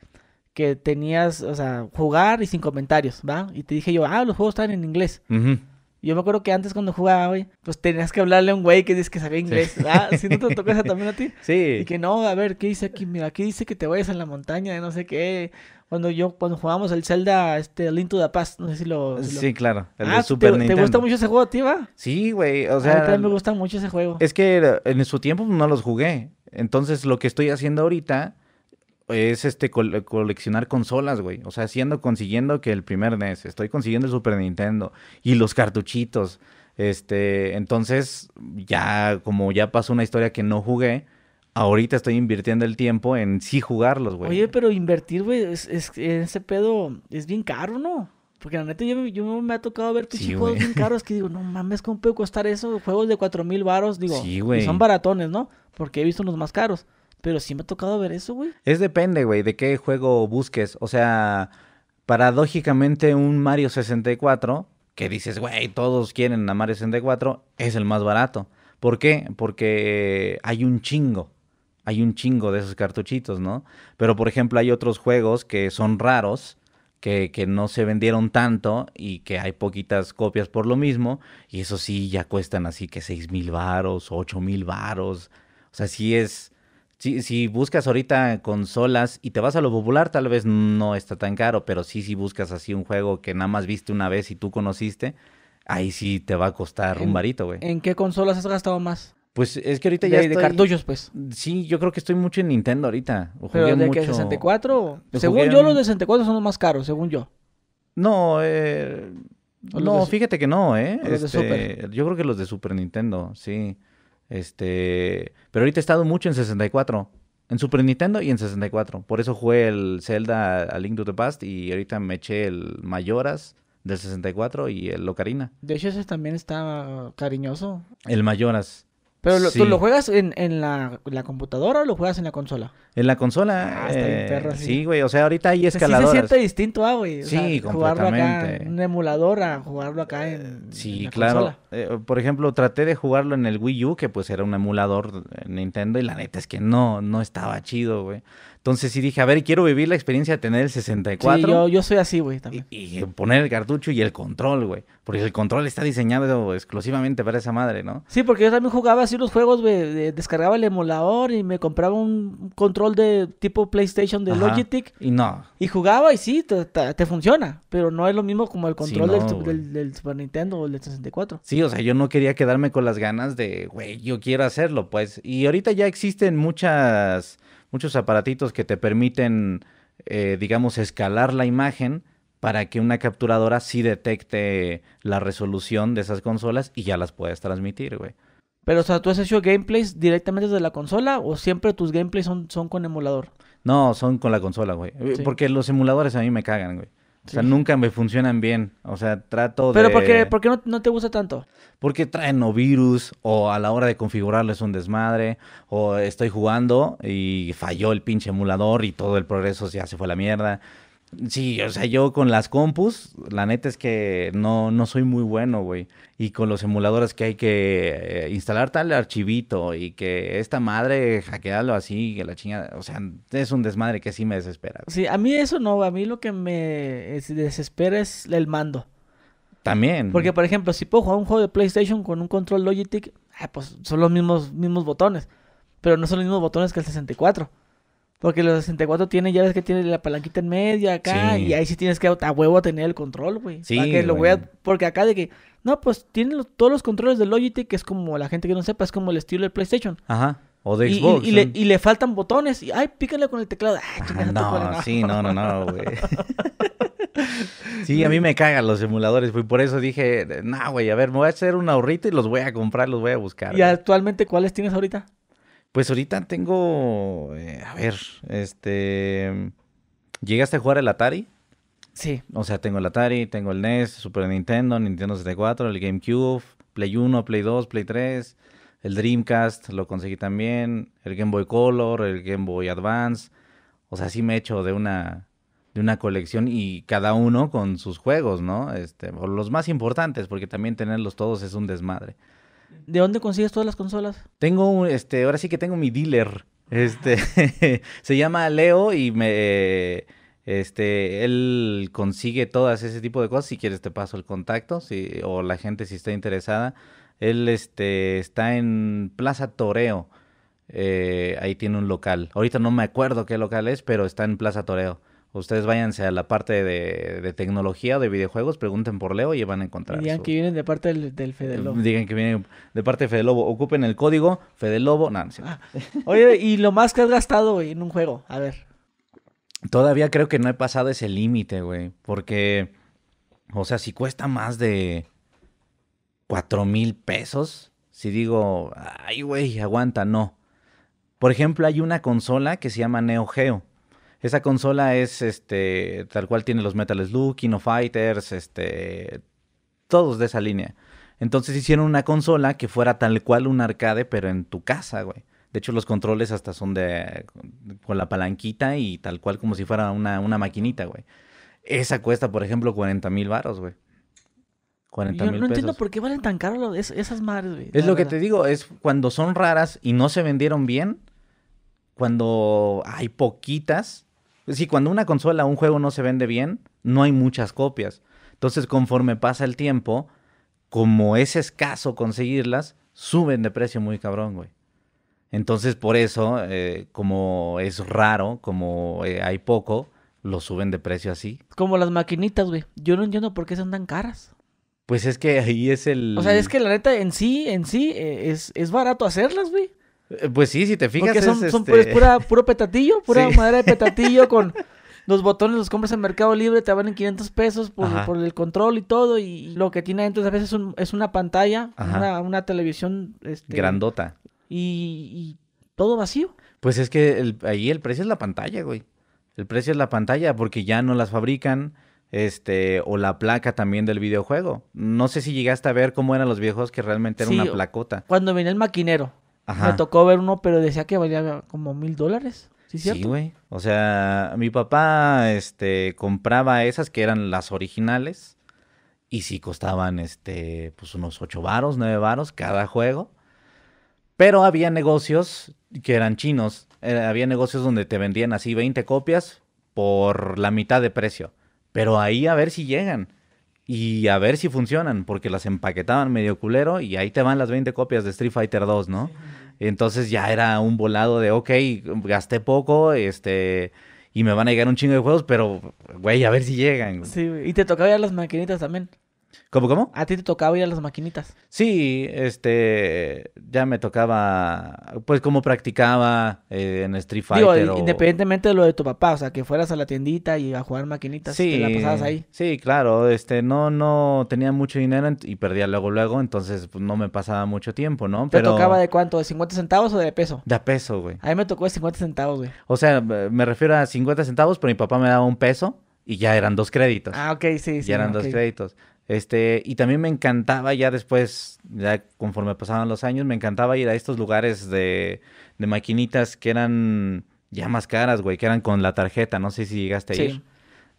que tenías, o sea, jugar y sin comentarios, ¿va? Y te dije yo, ah, los juegos están en inglés. Ajá. Yo me acuerdo que antes cuando jugaba, güey, pues tenías que hablarle a un güey que dice que sabía inglés. *laughs* Ah, si no te tocó esa también a ti. Sí. Y que no, a ver, ¿qué dice aquí? Mira, aquí dice que te vayas a la montaña no sé qué. Cuando yo, cuando jugábamos el Zelda, este, Link to the Past, no sé si lo... sí, claro, el de ah, Super ¿te, ¿Te gusta mucho ese juego tío, va? Sí, güey, o sea... A mí también me gusta mucho ese juego. Es que en su tiempo no los jugué. Entonces, lo que estoy haciendo ahorita es este coleccionar consolas, güey. O sea, siendo consiguiendo que el primer NES, estoy consiguiendo el Super Nintendo y los cartuchitos. Este, entonces, ya como ya pasó una historia que no jugué, ahorita estoy invirtiendo el tiempo en sí jugarlos, güey. Oye, pero invertir, güey, es, ese pedo es bien caro, ¿no? Porque la neta yo, me ha tocado ver tus juegos bien caros que digo, no mames, ¿cómo puede costar eso? Juegos de cuatro mil varos, digo, son baratones, ¿no? Porque he visto unos más caros. Pero sí me ha tocado ver eso, güey. Es depende, güey, de qué juego busques. O sea, paradójicamente un Mario 64, que dices, güey, todos quieren a Mario 64, es el más barato. ¿Por qué? Porque hay un chingo. Hay un chingo de esos cartuchitos, ¿no? Pero, por ejemplo, hay otros juegos que son raros, que, que no se vendieron tanto y que hay poquitas copias por lo mismo. Y eso sí, ya cuestan así que seis mil varos, 8 mil varos. O sea, sí es si, si buscas ahorita consolas y te vas a lo popular, tal vez no está tan caro, pero sí, si buscas así un juego que nada más viste una vez y tú conociste, ahí sí te va a costar un barito, güey. ¿En qué consolas has gastado más? Pues es que ahorita ya hay de cartuchos, pues. Sí, yo creo que estoy mucho en Nintendo ahorita. ¿Pero de qué? 64? según yo, los de 64 son los más caros, según yo. No, eh... No, fíjate que no, ¿eh? Este, yo creo que los de Super Nintendo, sí. Este, pero ahorita he estado mucho en 64. En Super Nintendo y en 64. Por eso jugué el Zelda A Link to the Past y ahorita me eché el Mayoras del 64 y el locarina De hecho, ese también está cariñoso. El Mayoras. ¿Pero lo, tú lo juegas en, la, computadora o lo juegas en la consola? En la consola. Ah, eh, sí. güey. O sea, ahorita hay escaladoras. Sí se siente distinto, ah, güey. Jugarlo acá en un emulador a jugarlo acá en Sí, consola. Sí, eh, claro. por ejemplo, traté de jugarlo en el Wii U, que pues era un emulador Nintendo, y la neta es que no, no estaba chido, güey. Entonces sí dije, a ver, quiero vivir la experiencia de tener el 64. Sí, yo, yo soy así, güey, también. Y, poner el cartucho y el control, güey. Porque el control está diseñado exclusivamente para esa madre, ¿no? Sí, porque yo también jugaba así los juegos, güey. Descargaba el emulador y me compraba un control de tipo PlayStation de Logitech. Y no. Y jugaba y sí, te, funciona. Pero no es lo mismo como el control del, Super Nintendo o del 64. Sí, o sea, yo no quería quedarme con las ganas de, güey, yo quiero hacerlo, pues. Y ahorita ya existen muchas muchos aparatitos que te permiten, eh, digamos, escalar la imagen para que una capturadora sí detecte la resolución de esas consolas y ya las puedas transmitir, güey. Pero, o sea, ¿tú has hecho gameplays directamente desde la consola o siempre tus gameplays son, son con emulador? No, son con la consola, güey. Porque los emuladores a mí me cagan, güey. O sea, nunca me funcionan bien. O sea, trato de... ¿Pero por qué, por qué no, te gusta tanto? Porque traen o virus, o a la hora de configurarlo es un desmadre, o estoy jugando y falló el pinche emulador y todo el progreso ya se fue a la mierda. Sí, o sea, yo con las compus, la neta es que no, no soy muy bueno, güey. Y con los emuladores que hay que eh, instalar tal archivito y que esta madre hackearlo así, que la chingada. O sea, es un desmadre que sí me desespera. Sí, a mí eso no, a mí lo que me desespera es el mando. También. Porque, por ejemplo, si puedo jugar un juego de PlayStation con un control Logitech, ah, pues son los mismos, mismos botones. Pero no son los mismos botones que el 64. Porque los 64 tienen, ya ves que tiene la palanquita en media acá, y ahí sí tienes que a huevo tener el control, güey. Sí, que lo voy porque acá de que, no, pues tienen todos los controles de Logitech, que es como, la gente que no sepa, es como el estilo del PlayStation. Ajá. O de Xbox. Y, le, faltan botones. Y, ay, pícale con el teclado. Ay, ah, ah, no, no, sí, no, no, no, güey. *laughs* sí, a mí me cagan los emuladores. Güey. Por eso dije, no, güey, a ver, me voy a hacer un ahorrito y los voy a comprar, los voy a buscar. ¿Y actualmente cuáles tienes ahorita? Pues ahorita tengo, eh, a ver, este, ¿llegaste a jugar el Atari? Sí. O sea, tengo el Atari, tengo el NES, Super Nintendo, Nintendo 64, el GameCube, Play 1, Play 2, Play 3, el Dreamcast lo conseguí también, el Game Boy Color, el Game Boy Advance. O sea, sí me he hecho de una, de una colección y cada uno con sus juegos, ¿no? Este, o los más importantes, porque también tenerlos todos es un desmadre. ¿De dónde consigues todas las consolas? Tengo, este, ahora sí que tengo mi dealer. Este, *laughs* se llama Leo y me... Este, él consigue todas ese tipo de cosas. Si quieres te paso el contacto, o la gente si está interesada. Él este, está en Plaza Toreo. Eh, ahí tiene un local. Ahorita no me acuerdo qué local es, pero está en Plaza Toreo. Ustedes váyanse a la parte de, tecnología de videojuegos, pregunten por Leo y van a encontrar. digan que vienen de parte del, del Fede mm, Digan que vienen de parte del Fede Lobo. Ocupen el código Fede Lobo. No, ah. oye, y lo más que has gastado en un juego. A ver. Todavía creo que no he pasado ese límite, güey. Porque, o sea, si cuesta más de cuatro mil pesos, si digo, ay, güey, aguanta, no. Por ejemplo, hay una consola que se llama Neo Geo esa consola es este tal cual tiene los Metal Slug, Kino Fighters, este todos de esa línea. Entonces hicieron una consola que fuera tal cual un arcade, pero en tu casa, güey. De hecho, los controles hasta son de con la palanquita y tal cual como si fuera una, maquinita, güey. Esa cuesta, por ejemplo, 40 mil varos, güey. 40 Yo no entiendo por qué valen tan caro esas madres, güey. Es lo que te digo, es cuando son raras y no se vendieron bien, cuando hay poquitas, si pues cuando una consola o un juego no se vende bien, no hay muchas copias. Entonces, conforme pasa el tiempo, como es escaso conseguirlas, suben de precio muy cabrón, güey. Entonces, por eso, eh, como es raro, como eh, hay poco, lo suben de precio así. Como las maquinitas, güey. Yo no entiendo por qué son tan caras. Pues es que ahí es el... O sea, es que la neta en sí, en sí, eh, es, es barato hacerlas, güey. Eh, pues sí, si te fijas. Porque son, es, este, puro petatillo, pura *laughs* madera de petatillo con *laughs* los botones, los compras en Mercado Libre, te valen 500 pesos por, el control y todo. Y lo que tiene adentro a veces es una pantalla, una, televisión. Este, Grandota. Y, todo vacío. Pues es que ahí el precio es la pantalla, güey. El precio es la pantalla porque ya no las fabrican este, o la placa también del videojuego. No sé si llegaste a ver cómo eran los viejos que realmente era una placota. Cuando venía el maquinero. Me tocó ver uno, pero decía que valía como mil dólares. Sí, ¿cierto? güey. O sea, mi papá este, compraba esas que eran las originales y sí costaban este, pues unos ocho varos, nueve varos cada juego. Pero había negocios que eran chinos. Eh, había negocios donde te vendían así 20 copias por la mitad de precio. Pero ahí a ver si llegan y a ver si funcionan, porque las empaquetaban medio culero y ahí te van las 20 copias de Street Fighter 2, ¿no? Entonces ya era un volado de, ok, gasté poco, este, y me van a llegar un chingo de juegos, pero, güey, a ver si llegan. Sí, y te tocaba ya las maquinitas también. ¿Cómo, cómo? A ti te tocaba ir a las maquinitas. Sí, este, ya me tocaba, pues como practicaba eh, en Street Fighter. independientemente de lo de tu papá, o sea, que fueras a la tiendita y a jugar maquinitas, sí, la pasabas ahí. Sí, claro, este, no, no tenía mucho dinero y perdía luego, luego, entonces pues, no me pasaba mucho tiempo, ¿no? ¿Te tocaba de cuánto? ¿De 50 centavos o de peso? De peso, güey. A mí me tocó de 50 centavos, güey. O sea, me refiero a 50 centavos, pero mi papá me daba un peso y ya eran dos créditos. Ah, ok, sí, sí. Ya eran dos créditos. Este, y también me encantaba ya después, ya conforme pasaban los años, me encantaba ir a estos lugares de, de maquinitas que eran ya más caras, güey, que eran con la tarjeta, no sé si llegaste a ir.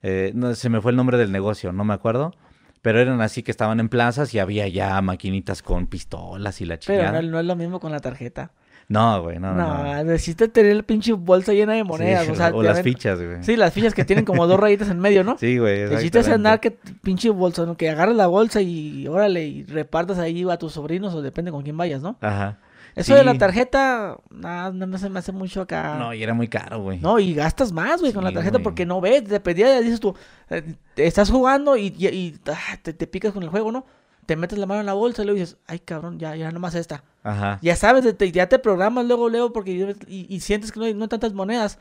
Eh, se me fue el nombre del negocio, no me acuerdo. Pero eran así que estaban en plazas y había ya maquinitas con pistolas y la chica. Pero no es lo mismo con la tarjeta. No, güey, no, no. necesitas tener el pinche bolsa llena de monedas. o, las fichas, güey. Sí, las fichas que tienen como dos *laughs* rayitas en medio, ¿no? Sí, güey. Necesitas andar que pinche bolsa, ¿no? que agarres la bolsa y órale, y repartas ahí a tus sobrinos o depende con quién vayas, ¿no? Ajá. Eso de la tarjeta, nada, no, se me hace mucho acá. No, y era muy caro, güey. No, y gastas más, güey, con la tarjeta porque no ves, dependía, dices tú, eh, estás jugando y, ah, te, picas con el juego, ¿no? te metes la mano en la bolsa y luego dices, ay cabrón, ya, ya nomás esta. Ajá. Ya sabes, ya te programas luego, Leo, porque y, sientes que no hay, no tantas monedas.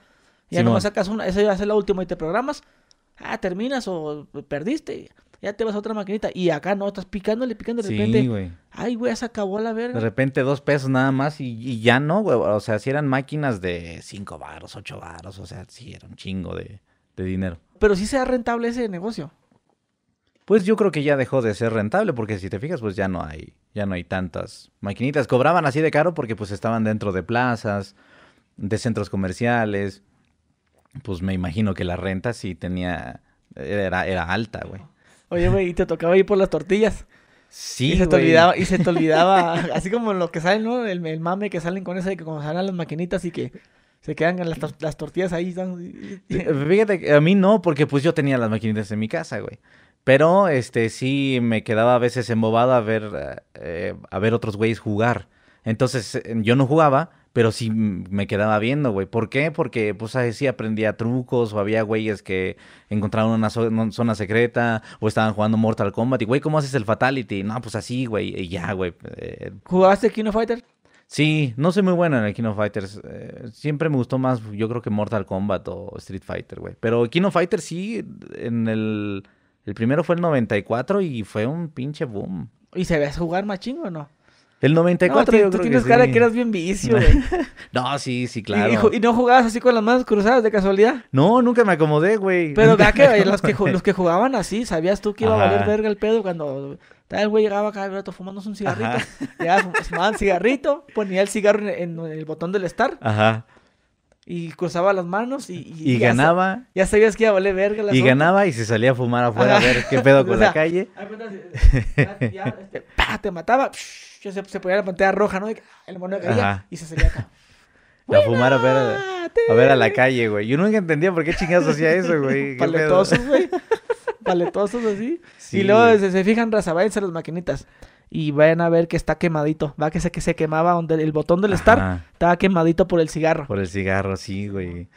Ya no nomás sacas una, esa va a ser la última y te programas. Ah, terminas o perdiste. Ya te vas a otra maquinita. Y acá no, estás picándole, picando de repente. Ay, güey, se acabó la verga. De repente dos pesos nada más y, ya no, güey. O sea, si eran máquinas de cinco varos, ocho varos. O sea, si era un chingo de, de dinero. Pero sí sea rentable ese negocio pues yo creo que ya dejó de ser rentable, porque si te fijas, pues ya no hay, ya no hay tantas maquinitas. Cobraban así de caro porque pues estaban dentro de plazas, de centros comerciales. Pues me imagino que la renta sí tenía, era, era alta, güey. Oye, güey, ¿y te tocaba ir por las tortillas? Sí, y se, te olvidaba, y se te *laughs* olvidaba, así como lo que salen, ¿no? El, mame que salen con esa de que cuando salen las maquinitas y que se quedan las, las tortillas ahí. Están... Fíjate, a mí no, porque pues yo tenía las maquinitas en mi casa, güey. Pero este sí me quedaba a veces embobado a ver, eh, a ver otros güeyes jugar. Entonces eh, yo no jugaba, pero sí me quedaba viendo, güey. ¿Por qué? Porque, pues, así aprendía trucos o había güeyes que encontraron una, zona secreta o estaban jugando Mortal Kombat. Y, güey, ¿cómo haces el Fatality? No, pues así, güey. Y ya, güey. Eh. ¿Jugaste Kino Fighter? Sí, no soy muy bueno en el Kino Fighters. Eh, siempre me gustó más, yo creo que Mortal Kombat o Street Fighter, güey. Pero Kino Fighters sí, en el... El primero fue el 94 y fue un pinche boom. ¿Y se ve jugar más chingo no? El 94 no, yo tú tienes que cara que eras bien vicio, güey. *laughs* no, sí, sí, claro. ¿Y, no jugabas así con las manos cruzadas de casualidad? No, nunca me acomodé, güey. Pero ya que eh, los que, *laughs* los que jugaban así, ¿sabías tú que iba a valer verga el pedo cuando Tal güey llegaba cada rato fumándose un cigarrito. ya *laughs* fumaba un cigarrito, ponía el cigarro en, el botón del Star. Ajá. Y cruzaba las manos y... Y, ganaba. ya sabías que iba a valer verga la Y ganaba y se salía a fumar afuera a ver qué pedo *laughs* con la calle. Ya, este, te mataba. ya se, ponía la pantalla roja, ¿no? Y, ah, el mono caía y se salía acá. *laughs* A fumar a ver a, ver a la calle, güey. Yo nunca entendía por qué chingados hacía eso, güey. Paletosos, güey paletosos así. Y luego se, fijan, raza, váyanse a las maquinitas. Y vayan a ver que está quemadito. Va que se, que se quemaba donde el botón del Star estaba quemadito por el cigarro. Por el cigarro, sí, güey.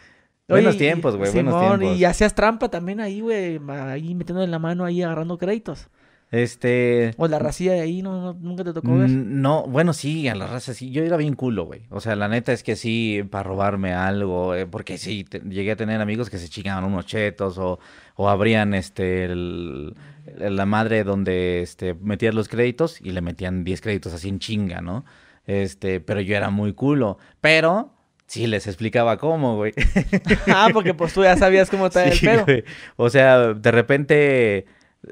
Buenos tiempos, güey, buenos tiempos. Y hacías trampa también ahí, güey, ahí metiendo en la mano, ahí agarrando créditos. Este. O la racía de ahí, no, nunca te tocó ver. No, bueno, sí, a la raza sí. Yo era bien culo, güey. O sea, la neta es que sí, para robarme algo, eh, porque sí, llegué a tener amigos que se chingaban unos chetos o, o abrían este la madre donde este, metían los créditos y le metían 10 créditos así en chinga, ¿no? Este, pero yo era muy culo. Pero Sí, les explicaba cómo, güey. *laughs* ah, porque pues tú ya sabías cómo *laughs* te el O sea, de repente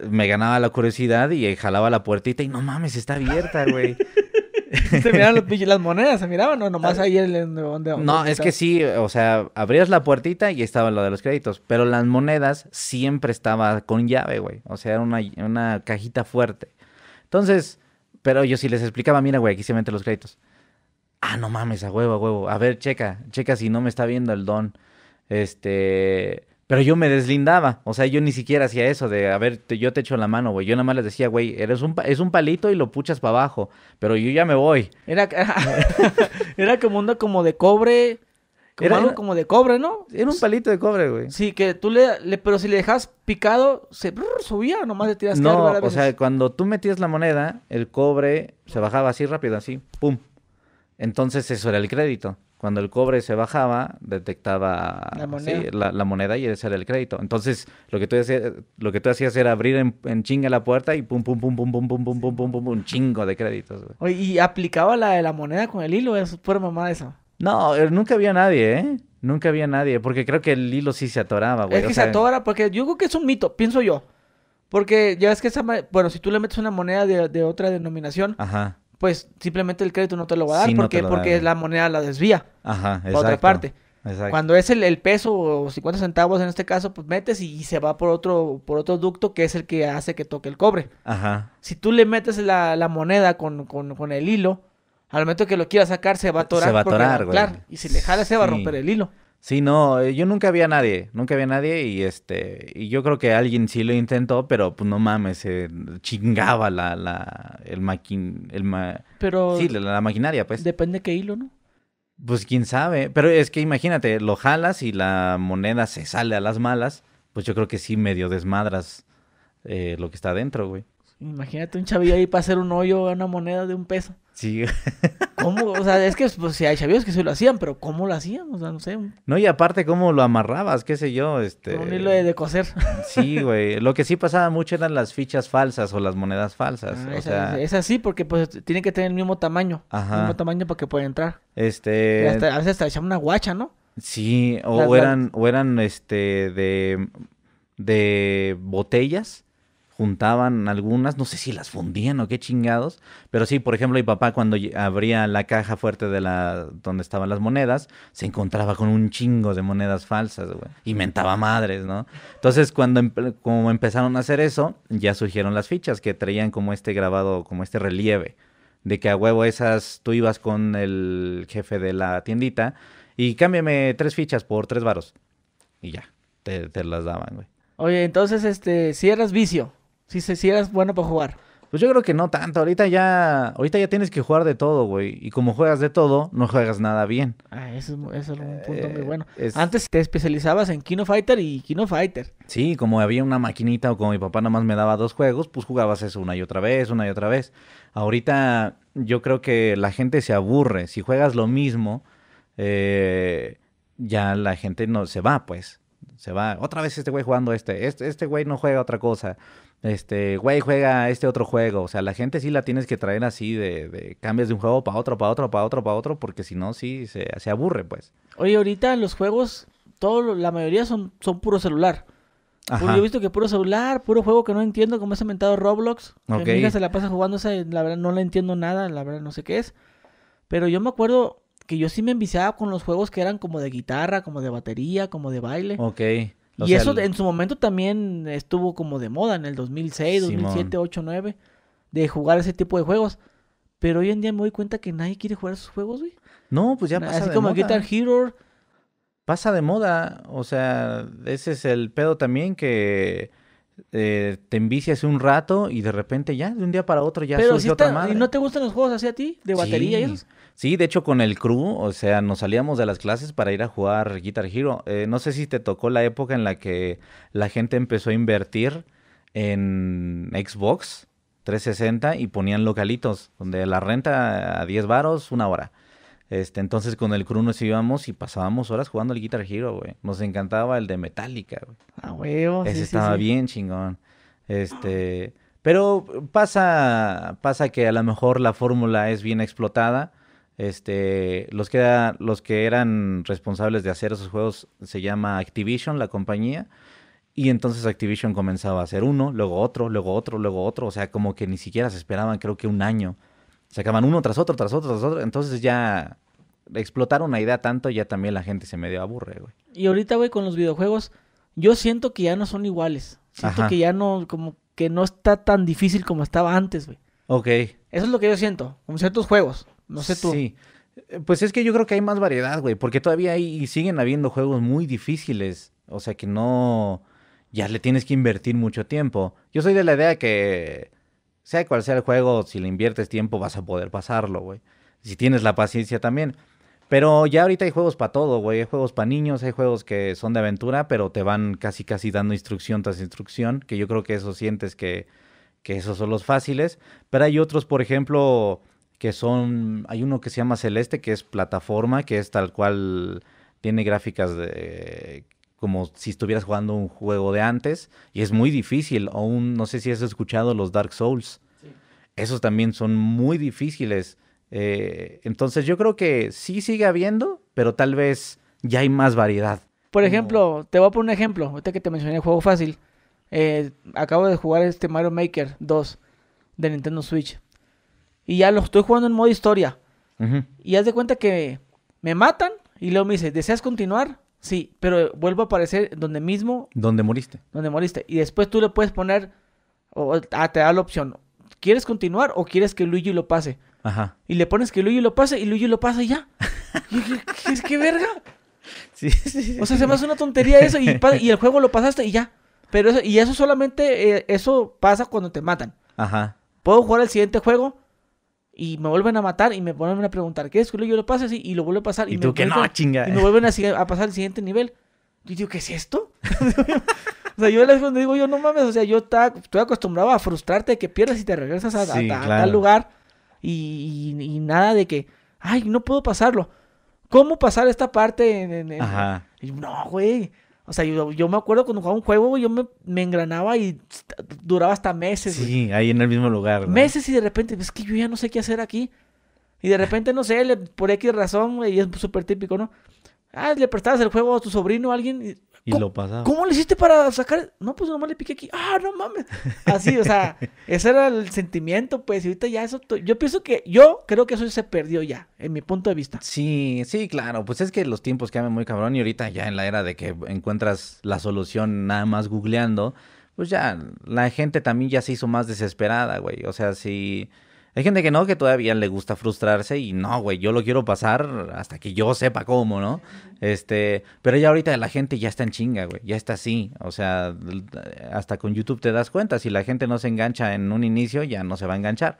me ganaba la curiosidad y eh, jalaba la puertita y no mames, está abierta, güey. *laughs* ¿Se miraban *laughs* las monedas? ¿Se miraban o nomás ah. ahí el, donde, No, es que sí, o sea, abrías la puertita y estaba lo de los créditos, pero las monedas siempre estaba con llave, güey. O sea, era una, una cajita fuerte. Entonces, pero yo sí les explicaba, mira, güey, aquí se meten los créditos. Ah, no mames, a huevo, a huevo. A ver, checa, checa si no me está viendo el don. Este, pero yo me deslindaba, o sea, yo ni siquiera hacía eso de, a ver, yo te echo la mano, güey. Yo nada más les decía, güey, eres un, es un palito y lo puchas para abajo, pero yo ya me voy. Era, *laughs* era como uno como de cobre, como algo como de cobre, ¿no? Era un palito de cobre, güey. Sí, que tú le, pero si le dejas picado, se subía, nomás le tiras No, o sea, cuando tú metías la moneda, el cobre se bajaba así rápido, así, pum. Entonces eso era el crédito. Cuando el cobre se bajaba, detectaba la moneda, y ese era el crédito. Entonces, lo que tú hacías, lo que tú hacías era abrir en, en, chinga la puerta y pum, pum, pum, pum, pum, pum, pum, pum, pum, pum, un chingo de créditos. Oye, ¿y aplicaba la de la moneda con el hilo? Es pura mamá esa? No, nunca había nadie, ¿eh? Nunca había nadie, porque creo que el hilo sí se atoraba, güey. Es que se atora, porque yo creo que es un mito, pienso yo. Porque ya es que esa... Bueno, si tú le metes una moneda de otra denominación... Ajá pues simplemente el crédito no te lo va a dar. ¿Por qué? Porque la moneda la desvía. Ajá, exacto. Por otra parte. Cuando es el, peso o 50 centavos en este caso, pues metes y, se va por otro, por otro ducto que es el que hace que toque el cobre. Ajá. Si tú le metes la, moneda con, con, con, el hilo, al momento que lo quiera sacar se va a atorar. Se va a atorar, güey. Claro, y si le jalas se va a romper el hilo. Sí, no, eh, yo nunca vi nadie, nunca había nadie y este, y yo creo que alguien sí lo intentó, pero pues no mames, se chingaba la, la, el maquin, el ma... Pero... Sí, la, maquinaria, pues. Depende qué hilo, ¿no? Pues quién sabe, pero es que imagínate, lo jalas y la moneda se sale a las malas, pues yo creo que sí medio desmadras eh, lo que está adentro, güey. Imagínate un chavillo ahí para hacer un hoyo a una moneda de un peso. Sí. *laughs* ¿Cómo? O sea, es que si pues, hay chavillos que se lo hacían, pero ¿cómo lo hacían? O sea, no sé. No, y aparte, ¿cómo lo amarrabas? ¿Qué sé yo? Este... un hilo de, coser. Sí, güey. Lo que sí pasaba mucho eran las fichas falsas o las monedas falsas. Ah, o sea... es así porque pues tiene que tener el mismo tamaño. Ajá. El mismo tamaño para que pueda entrar. Este... Hasta, a veces hasta echaban una guacha, ¿no? Sí, o, eran, o eran, este, de, de botellas juntaban algunas, no sé si las fundían o qué chingados, pero sí, por ejemplo, mi papá cuando abría la caja fuerte de la donde estaban las monedas, se encontraba con un chingo de monedas falsas, güey, y mentaba madres, ¿no? Entonces, cuando como empezaron a hacer eso, ya surgieron las fichas que traían como este grabado, como este relieve de que a huevo esas tú ibas con el jefe de la tiendita y cámbiame tres fichas por tres varos. Y ya, te, las daban, güey. Oye, entonces, este, si eras vicio. Si, eras bueno para jugar. Pues yo creo que no tanto. Ahorita ya, ahorita ya tienes que jugar de todo, güey. Y como juegas de todo, no juegas nada bien. Ah, eso es, un punto muy eh, bueno. Antes te especializabas en Kino Fighter y Kino Fighter. Sí, como había una maquinita o como mi papá nada más me daba dos juegos, pues jugabas eso una y otra vez, una y otra vez. Ahorita yo creo que la gente se aburre. Si juegas lo mismo, eh, ya la gente no se va, pues. Se va. Otra vez este güey jugando este. Este, este güey no juega otra cosa este, güey, juega este otro juego. O sea, la gente sí la tienes que traer así de, de de un juego para otro, para otro, para otro, para otro, porque si no, sí, se, se aburre, pues. Oye, ahorita los juegos, todo, la mayoría son, son puro celular. Pues, Ajá. Yo he visto que puro celular, puro juego que no entiendo, como es inventado Roblox. Que mi se la pasa jugando la verdad no la entiendo nada, la verdad no sé qué es. Pero yo me acuerdo que yo sí me enviciaba con los juegos que eran como de guitarra, como de batería, como de baile. Ok y eso en su momento también estuvo como de moda en el 2006, 2007, 8, 9, de jugar ese tipo de juegos. Pero hoy en día me doy cuenta que nadie quiere jugar esos juegos, güey. No, pues ya pasa Así como Guitar Hero. Pasa de moda. O sea, ese es el pedo también que eh, te envicias un rato y de repente ya, de un día para otro ya Pero no te gustan los juegos así a ti? ¿De batería y esos? Sí, de hecho con el crew, o sea, nos salíamos de las clases para ir a jugar Guitar Hero. Eh, no sé si te tocó la época en la que la gente empezó a invertir en Xbox 360 y ponían localitos, donde la renta a 10 varos, una hora. Este, entonces con el crew nos íbamos y pasábamos horas jugando el Guitar Hero, güey. Nos encantaba el de Metallica, güey. Ah, Ese estaba bien chingón. Este, pero pasa, pasa que a lo mejor la fórmula es bien explotada este, los, que los que eran responsables de hacer esos juegos se llama Activision, la compañía. Y entonces Activision comenzaba a hacer uno, luego otro, luego otro, luego otro. O sea, como que ni siquiera se esperaban, creo que un año. Sacaban uno tras otro, tras otro, tras otro. Entonces ya explotaron una idea tanto, ya también la gente se medio aburre, güey. Y ahorita, güey, con los videojuegos, yo siento que ya no son iguales. Siento que ya no, como que no está tan difícil como estaba antes, güey. Ok. Eso es lo que yo siento, con ciertos juegos. No sé tú. Pues es que yo creo que hay más variedad, güey, porque todavía hay y siguen habiendo juegos muy difíciles, o sea que no ya le tienes que invertir mucho tiempo. Yo soy de la idea que sea cual sea el juego, si le inviertes tiempo vas a poder pasarlo, güey. Si tienes la paciencia también. Pero ya ahorita hay juegos para todo, güey. Hay juegos para niños, hay juegos que son de aventura, pero te van casi casi dando instrucción tras instrucción, que yo creo que eso sientes que, que esos son los fáciles. Pero hay otros, por ejemplo, que son, hay uno que se llama Celeste, que es plataforma, que es tal cual, tiene gráficas de, como si estuvieras jugando un juego de antes, y es muy difícil, aún no sé si has escuchado los Dark Souls, esos también son muy difíciles. Eh, entonces yo creo que sí sigue habiendo, pero tal vez ya hay más variedad. Por ejemplo, te voy a poner un ejemplo, ahorita que te mencioné juego fácil, eh, acabo de jugar este Mario Maker 2 de Nintendo Switch. Y ya lo estoy jugando en modo historia. Y haz de cuenta que me matan y luego me dice, ¿deseas continuar? Sí, pero vuelvo a aparecer donde mismo. Donde moriste. Donde moriste. Y después tú le puedes poner, o, ah, te da la opción, ¿quieres continuar o quieres que Luigi lo pase? Ajá. Y le pones que Luigi lo pase y Luigi lo pasa y ya. Es *laughs* que verga? Sí, sí, O sea, se me hace una tontería eso y, el juego lo pasaste y ya. Pero y eso solamente, eh, eso pasa cuando te matan. Ajá. Puedo jugar el siguiente juego, y me vuelven a matar y me ponen a preguntar qué es, y yo lo paso así y lo vuelvo a pasar y, me, vuelven a, pasar al siguiente nivel. yo digo, ¿qué es esto? *laughs* o sea, yo les digo, yo no mames, o sea, yo estoy acostumbrado a frustrarte de que pierdas y te regresas a, tal lugar y, nada de que, ay, no puedo pasarlo. ¿Cómo pasar esta parte en... no, güey. O sea, yo, me acuerdo cuando jugaba un juego, yo me, engranaba y duraba hasta meses. Sí, ahí en el mismo lugar. ¿no? Meses y de repente, es que yo ya no sé qué hacer aquí. Y de repente, no sé, por X razón, y es súper típico, ¿no? Ah, le prestabas el juego a tu sobrino a alguien y lo pasaba. ¿Cómo le hiciste para sacar? No, pues nomás le piqué aquí. Ah, no mames. Así, o sea, *laughs* ese era el sentimiento, pues. Y ahorita ya eso. Yo pienso que. Yo creo que eso se perdió ya, en mi punto de vista. Sí, sí, claro. Pues es que los tiempos cambian muy cabrón. Y ahorita ya en la era de que encuentras la solución nada más googleando, pues ya la gente también ya se hizo más desesperada, güey. O sea, si. Sí hay gente que no, que todavía le gusta frustrarse y no, güey, yo lo quiero pasar hasta que yo sepa cómo, ¿no? Este, pero ya ahorita la gente ya está en chinga, güey, ya está así. O sea, hasta con YouTube te das cuenta, si la gente no se engancha en un inicio, ya no se va a enganchar.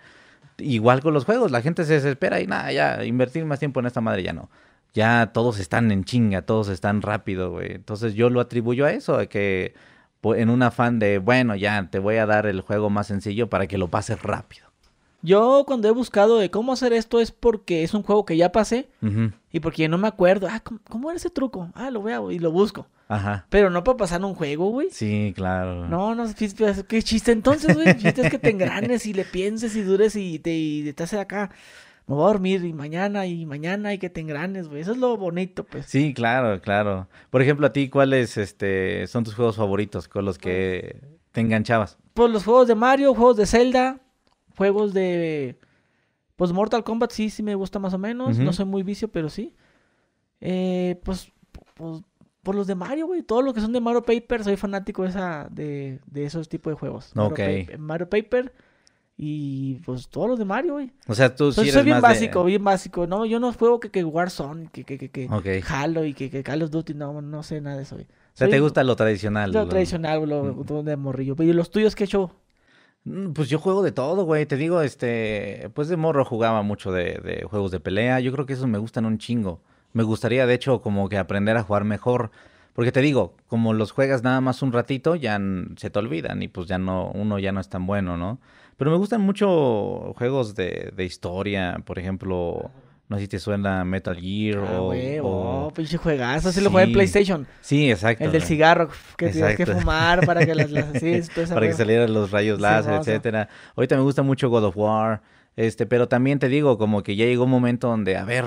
Igual con los juegos, la gente se desespera y nada, ya, invertir más tiempo en esta madre ya no. Ya todos están en chinga, todos están rápido, güey. Entonces yo lo atribuyo a eso, a que en un afán de, bueno, ya te voy a dar el juego más sencillo para que lo pases rápido. Yo cuando he buscado de cómo hacer esto es porque es un juego que ya pasé y porque no me acuerdo. Ah, ¿cómo, era ese truco? Ah, lo veo y lo busco. Ajá. Pero no para pasar un juego, güey. Sí, claro. No, no, qué chiste entonces, güey. El chiste es que te engranes y le pienses y dures y te, y te hace acá. Me voy a dormir y mañana y mañana y que te engranes, güey. Eso es lo bonito, pues. Sí, claro, claro. Por ejemplo, a ti, ¿cuáles este, son tus juegos favoritos con los que pues. te enganchabas? Pues los juegos de Mario, juegos de Zelda, juegos de... Pues Mortal Kombat sí, sí me gusta más o menos. No soy muy vicio, pero sí. Eh, pues, pues por los de Mario, güey. Todo lo que son de Mario Paper, soy fanático de, esa, de, esos tipos de juegos. ok. Mario Paper y pues todos los de Mario, güey. O sea, tú sí soy bien básico, bien básico. No, yo no juego que, que Warzone, que, que, que, que Halo y que, que Call of Duty. No, no sé nada de eso, güey. O sea, te gusta lo tradicional. Lo, tradicional, lo, de morrillo. Pero los tuyos he hecho. Mm, pues yo juego de todo, güey. Te digo, este, pues de morro jugaba mucho de, juegos de pelea. Yo creo que esos me gustan un chingo. Me gustaría, de hecho, como que aprender a jugar mejor. Porque te digo, como los juegas nada más un ratito, ya se te olvidan y pues ya no, uno ya no es tan bueno, ¿no? Pero me gustan mucho juegos de, de historia, por ejemplo, no sé si te suena Metal Gear ah, o, oh, o... pinche juegazo. Así sí. lo juega en PlayStation. Sí, exacto. El del cigarro que tienes que fumar para que las, *laughs* pues, Para que salieran los rayos láser, etcétera. Ahorita me gusta mucho God of War. Este, pero también te digo, como que ya llegó un momento donde, a ver,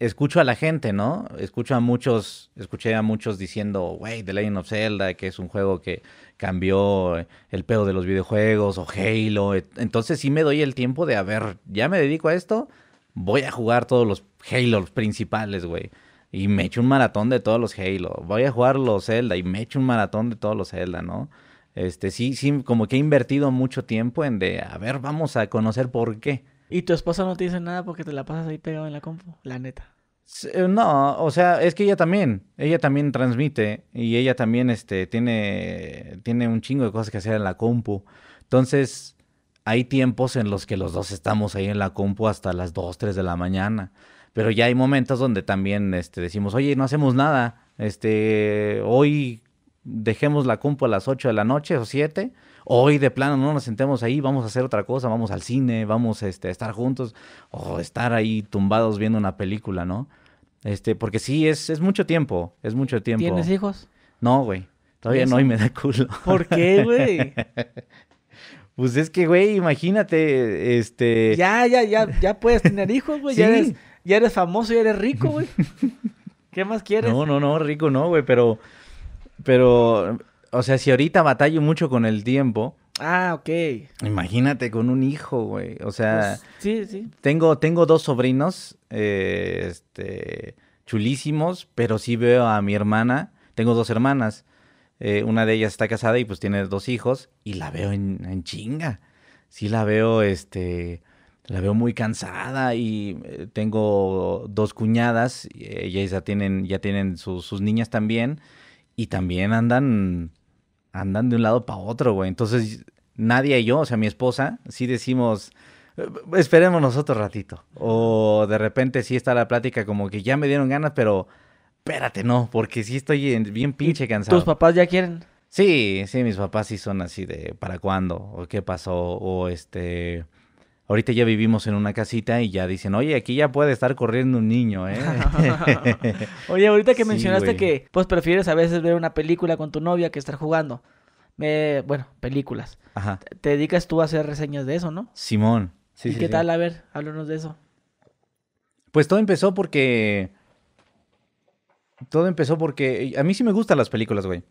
escucho a la gente, ¿no? Escucho a muchos, escuché a muchos diciendo, Güey... The Legend of Zelda, que es un juego que cambió el pedo de los videojuegos, o Halo. Entonces sí me doy el tiempo de, a ver, ya me dedico a esto, voy a jugar todos los Halo los principales, güey. Y me echo un maratón de todos los Halo. Voy a jugar los Zelda y me echo un maratón de todos los Zelda, ¿no? Este, sí, sí, como que he invertido mucho tiempo en de, a ver, vamos a conocer por qué. ¿Y tu esposa no te dice nada porque te la pasas ahí pegado en la compu? La neta. Eh, no, o sea, es que ella también, ella también transmite y ella también este, tiene, tiene un chingo de cosas que hacer en la compu. Entonces, hay tiempos en los que los dos estamos ahí en la compu hasta las 2, 3 de la mañana. Pero ya hay momentos donde también este, decimos, oye, no hacemos nada. Este, hoy dejemos la compu a las 8 de la noche o 7. Hoy de plano no nos sentemos ahí, vamos a hacer otra cosa, vamos al cine, vamos este, a estar juntos o estar ahí tumbados viendo una película, ¿no? Este, porque sí, es, es mucho tiempo, es mucho tiempo. ¿Tienes hijos? No, güey. Todavía no y me da culo. ¿Por qué, güey? *laughs* Pues es que, güey, imagínate, este... Ya, ya, ya, ya puedes tener hijos, güey. Ya, eres, famoso, ya eres rico, güey. *laughs* ¿Qué más quieres? No, no, no, rico no, güey, pero... Pero, o sea, si ahorita batallo mucho con el tiempo... Ah, ok. Imagínate con un hijo, güey. O sea... Pues, sí, sí. Tengo, tengo dos sobrinos, eh, este... Chulísimos, pero sí veo a mi hermana. Tengo dos hermanas. Eh, una de ellas está casada y pues tiene dos hijos y la veo en, chinga. Sí la veo, este, la veo muy cansada y eh, tengo dos cuñadas, ellas ya tienen, ya tienen sus niñas también y también andan, andan de un lado para otro, güey. Entonces nadie y yo, o sea, mi esposa, sí decimos, esperemos nosotros ratito. O de repente sí está la plática como que ya me dieron ganas, pero espérate, no, porque sí estoy bien pinche cansado. ¿Tus papás ya quieren? Sí, sí, mis papás sí son así de ¿para cuándo? ¿O qué pasó? O este... Ahorita ya vivimos en una casita y ya dicen, oye, aquí ya puede estar corriendo un niño, ¿eh? *laughs* oye, ahorita que *laughs* mencionaste que pues prefieres a veces ver una película con tu novia que estar jugando. Me, bueno, películas. Ajá. Te dedicas tú a hacer reseñas de eso, ¿no? Simón. Sí, ¿Y qué tal? A ver, háblanos de eso. Pues todo empezó porque todo empezó porque a mí sí me gustan las películas, güey.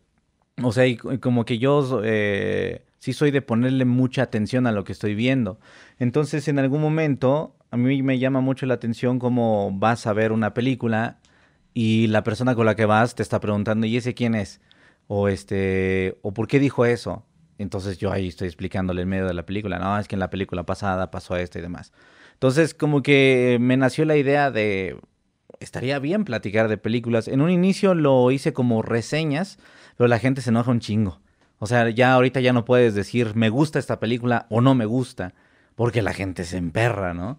O sea, como que yo eh, sí soy de ponerle mucha atención a lo que estoy viendo. Entonces, en algún momento, a mí me llama mucho la atención cómo vas a ver una película y la persona con la que vas te está preguntando, ¿y ese quién es? O este, o por qué dijo eso. Entonces yo ahí estoy explicándole en medio de la película, no, es que en la película pasada pasó esto y demás. Entonces, como que me nació la idea de estaría bien platicar de películas. En un inicio lo hice como reseñas, pero la gente se enoja un chingo. O sea, ya ahorita ya no puedes decir me gusta esta película o no me gusta, porque la gente se emperra, ¿no?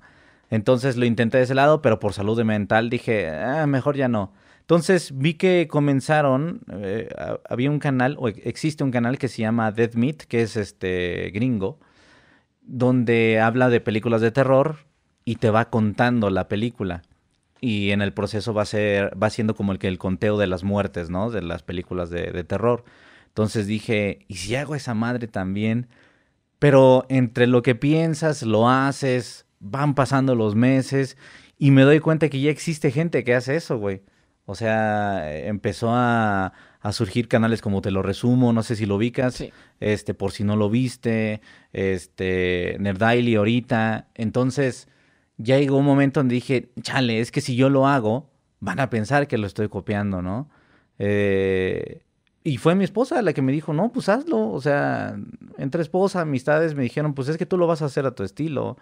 Entonces lo intenté de ese lado, pero por salud mental dije, ah, mejor ya no. Entonces vi que comenzaron, eh, había un canal, o existe un canal que se llama Dead Meat, que es este gringo, donde habla de películas de terror y te va contando la película y en el proceso va a ser va siendo como el que el conteo de las muertes, ¿no? De las películas de, terror. Entonces dije, ¿y si hago esa madre también? Pero entre lo que piensas, lo haces, van pasando los meses y me doy cuenta que ya existe gente que hace eso, güey. O sea, eh, empezó a, surgir canales como Te lo resumo, no sé si lo ubicas, este, por si no lo viste, este, Nerdaily ahorita. Entonces, ya llegó un momento donde dije, chale, es que si yo lo hago, van a pensar que lo estoy copiando, ¿no? Eh, y fue mi esposa la que me dijo, no, pues hazlo. O sea, entre esposa, amistades me dijeron, pues es que tú lo vas a hacer a tu estilo.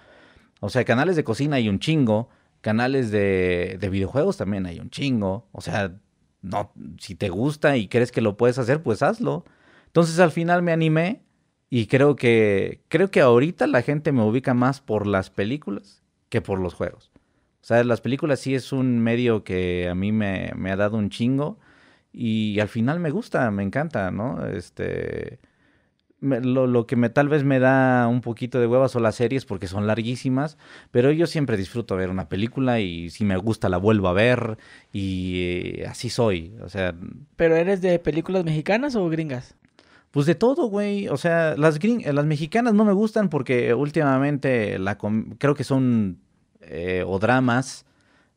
O sea, canales de cocina hay un chingo, canales de, videojuegos también hay un chingo. O sea, no, si te gusta y crees que lo puedes hacer, pues hazlo. Entonces al final me animé y creo que, creo que ahorita la gente me ubica más por las películas que por los juegos. O sea, las películas sí es un medio que a mí me, ha dado un chingo y al final me gusta, me encanta, ¿no? Este, lo, que me, tal vez me da un poquito de hueva son las series porque son larguísimas, pero yo siempre disfruto ver una película y si me gusta la vuelvo a ver y eh, así soy, o sea... ¿Pero eres de películas mexicanas o gringas? Pues de todo, güey. O sea, las, green, las mexicanas no me gustan porque últimamente la creo que son eh, o dramas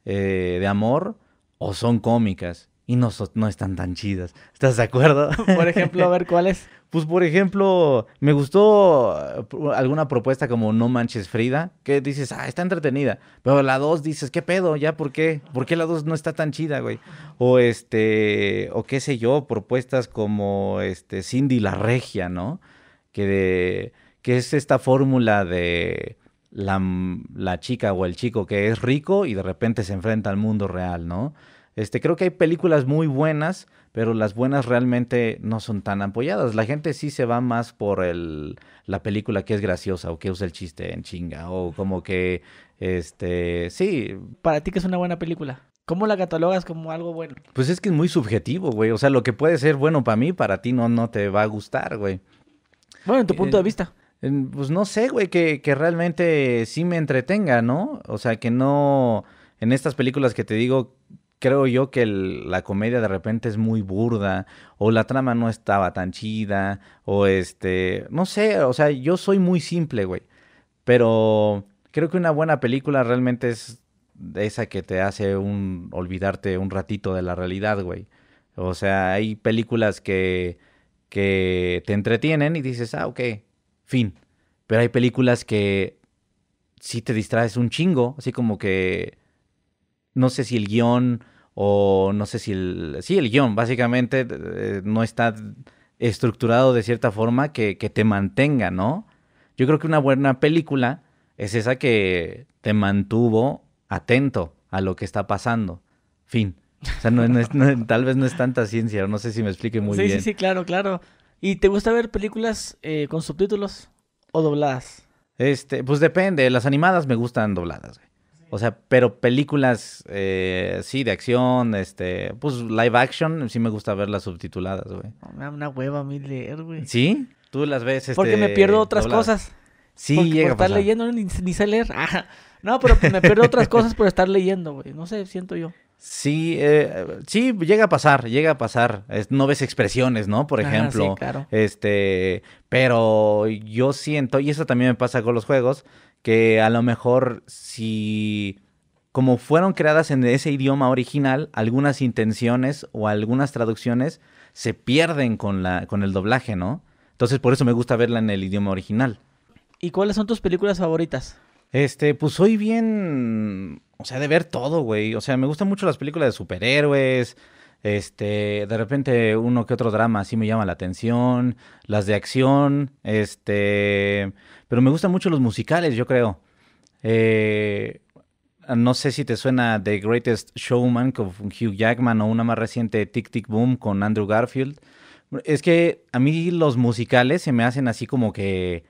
eh, de amor o son cómicas y no, están tan chidas. ¿Estás de acuerdo? *laughs* Por ejemplo, a ver cuáles. *laughs* Pues por ejemplo, me gustó eh, alguna propuesta como No Manches Frida, que dices, ah, está entretenida. Pero la 2 dices, ¿qué pedo? ¿Ya por qué? ¿Por qué la 2 no está tan chida, güey? O este, o qué sé yo, propuestas como este Cindy la Regia, ¿no? Que de, que es esta fórmula de la, la chica o el chico que es rico y de repente se enfrenta al mundo real, ¿no? Este, creo que hay películas muy buenas, pero las buenas realmente no son tan apoyadas. La gente sí se va más por la película que es graciosa o que usa el chiste en chinga o como que, este, sí. ¿Para ti que es una buena película? ¿Cómo la catalogas como algo bueno? Pues es que es muy subjetivo, güey. O sea, lo que puede ser bueno para mí, para ti no, no te va a gustar, güey. Bueno, en tu eh, punto de vista. Pues no sé, güey, que realmente sí me entretenga, ¿no? O sea, que no en estas películas que te digo creo yo que la comedia de repente es muy burda o la trama no estaba tan chida o este, no sé, o sea, yo soy muy simple, güey. Pero creo que una buena película realmente es esa que te hace un olvidarte un ratito de la realidad, güey. O sea, hay películas que que te entretienen y dices, "Ah, ok, fin." Pero hay películas que sí te distraes un chingo, así como que no sé si el guión o no sé si el... Sí, el guión básicamente eh, no está estructurado de cierta forma que, te mantenga, ¿no? Yo creo que una buena película es esa que te mantuvo atento a lo que está pasando. Fin. O sea, *laughs* tal vez no es tanta ciencia, no sé si me explique muy bien. Sí, sí, claro, claro. ¿Y te gusta ver películas eh, con subtítulos o dobladas? Este, pues depende, las animadas me gustan dobladas. Güey. O sea, pero películas, eh, sí, de acción, este, pues live action, sí me gusta verlas subtituladas, güey. me da una hueva a mí leer, güey. ¿Sí? Tú las ves, este, Porque me pierdo otras cosas. Sí, a llega por estar leyendo ni, sé leer. Ajá. No, pero me pierdo otras cosas por estar leyendo, güey. No sé, siento yo. Sí, eh, sí, llega a pasar, llega a pasar. no ves expresiones, ¿no? Por ejemplo. Este, pero yo siento, y eso también me pasa con los juegos, que a lo mejor si como fueron creadas en ese idioma original, algunas intenciones o algunas traducciones se pierden con, la, con el doblaje, ¿no? Entonces por eso me gusta verla en el idioma original. ¿Y cuáles son tus películas favoritas? Este, pues soy bien, o sea, de ver todo, güey. O sea, me gustan mucho las películas de superhéroes. Este, de repente uno que otro drama así me llama la atención, las de acción, este, pero me gustan mucho los musicales, yo creo. Eh, no sé si te suena The Greatest Showman con Hugh Jackman o una más reciente Tic Tic Boom con Andrew Garfield. Es que a mí los musicales se me hacen así como que,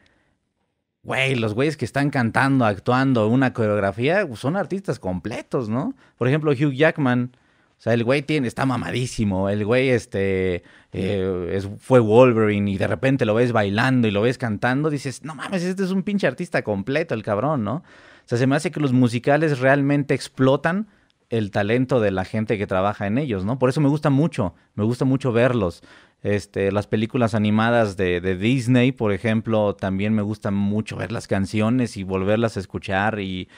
güey, los güeyes que están cantando, actuando, una coreografía, son artistas completos, ¿no? Por ejemplo, Hugh Jackman o sea, el güey tiene, está mamadísimo. El güey este, eh, fue Wolverine y de repente lo ves bailando y lo ves cantando. Dices, no mames, este es un pinche artista completo, el cabrón, ¿no? O sea, se me hace que los musicales realmente explotan el talento de la gente que trabaja en ellos, ¿no? Por eso me gusta mucho, me gusta mucho verlos. Este, las películas animadas de, de Disney, por ejemplo, también me gusta mucho ver las canciones y volverlas a escuchar y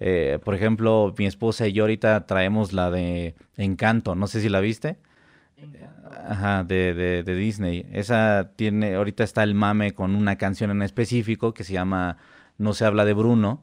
eh, por ejemplo, mi esposa y yo ahorita traemos la de Encanto, no sé si la viste. Ajá, de, de, Disney. Esa tiene, ahorita está el mame con una canción en específico que se llama No se habla de Bruno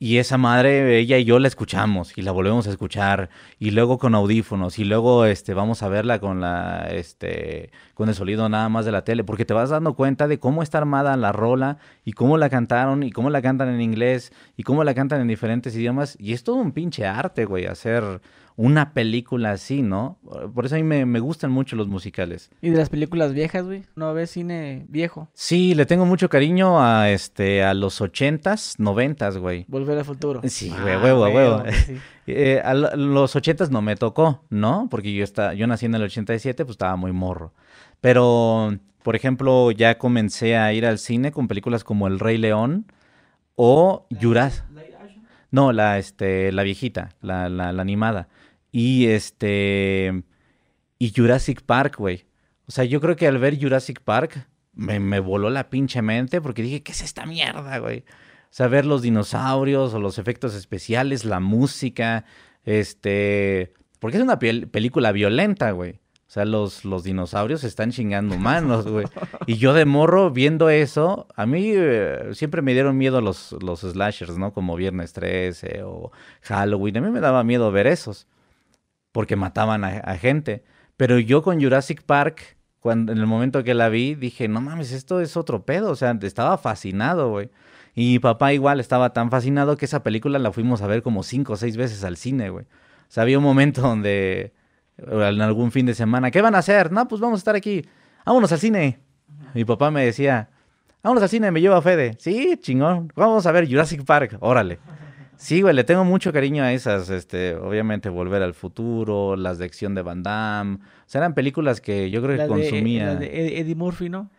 y esa madre, ella y yo la escuchamos y la volvemos a escuchar y luego con audífonos y luego este vamos a verla con la este con el sonido nada más de la tele, porque te vas dando cuenta de cómo está armada la rola y cómo la cantaron y cómo la cantan en inglés y cómo la cantan en diferentes idiomas y es todo un pinche arte, güey, hacer una película así, ¿no? Por eso a mí me, gustan mucho los musicales. ¿Y de las películas viejas, güey? ¿No ves cine viejo? Sí, le tengo mucho cariño a este a los ochentas, noventas, güey. Volver al futuro. Sí, ah, güey, huevo, huevo. *laughs* Eh, a los ochentas no me tocó, ¿no? Porque yo, está, yo nací en el 87, pues estaba muy morro. Pero, por ejemplo, ya comencé a ir al cine con películas como El Rey León o Jurassic... No, la, este, la viejita, la, la, la animada y este y Jurassic Park, güey. O sea, yo creo que al ver Jurassic Park me, voló la pinche mente porque dije, ¿qué es esta mierda, güey? O sea, ver los dinosaurios o los efectos especiales, la música, este... Porque es una película violenta, güey. O sea, los, los dinosaurios están chingando humanos, güey. Y yo de morro, viendo eso, a mí eh, siempre me dieron miedo los, los slashers, ¿no? Como Viernes 13 o Halloween. A mí me daba miedo ver esos porque mataban a, gente. Pero yo con Jurassic Park, cuando, en el momento que la vi, dije, no mames, esto es otro pedo. O sea, estaba fascinado, güey. Y mi papá igual estaba tan fascinado que esa película la fuimos a ver como cinco o seis veces al cine, güey. O sea, había un momento donde, eh, en algún fin de semana, ¿qué van a hacer? No, pues vamos a estar aquí. Vámonos al cine. Mi papá me decía, vámonos al cine, me lleva Fede. Sí, chingón. Vamos a ver Jurassic Park, órale. Sí, güey, le tengo mucho cariño a esas, este, obviamente Volver al Futuro, las de acción de Van Damme, o sea, eran películas que yo creo que consumían. consumía. la Eddie Murphy, ¿no?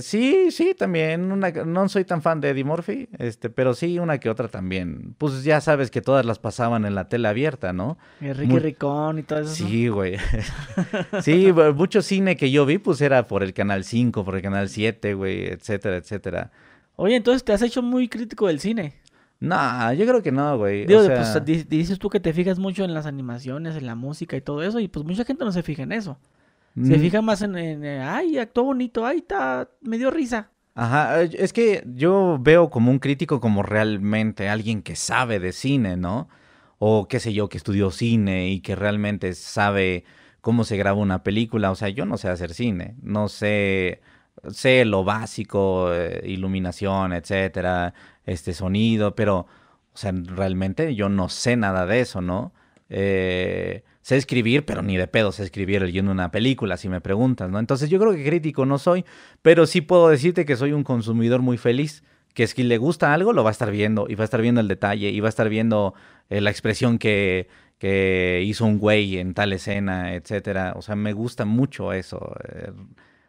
sí, sí, también, no soy tan fan de Eddie Murphy, este, pero sí una que otra también. Pues ya sabes que todas las pasaban en la tela abierta, ¿no? Enrique Ricón y todo eso. Sí, güey. *laughs* sí, mucho cine que yo vi, pues era por el Canal 5, por el Canal 7, güey, etcétera, etcétera. Oye, entonces te has hecho muy crítico del cine. No, yo creo que no, güey. Pues, dices tú que te fijas mucho en las animaciones, en la música y todo eso, y pues mucha gente no se fija en eso. Se fija más en, eh, ay, actuó bonito, ay, está me dio risa. Ajá, eh, es que yo veo como un crítico como realmente alguien que sabe de cine, ¿no? O qué sé yo, que estudió cine y que realmente sabe cómo se graba una película. O sea, yo no sé hacer cine, no sé, sé lo básico, eh, iluminación, etcétera, este sonido, pero, o sea, realmente yo no sé nada de eso, ¿no? Eh, sé escribir, pero ni de pedo sé escribir leyendo una película, si me preguntas, ¿no? Entonces yo creo que crítico no soy, pero sí puedo decirte que soy un consumidor muy feliz, que es si le gusta algo lo va a estar viendo, y va a estar viendo el detalle, y va a estar viendo eh, la expresión que, que, hizo un güey en tal escena, etcétera. O sea, me gusta mucho eso. Eh.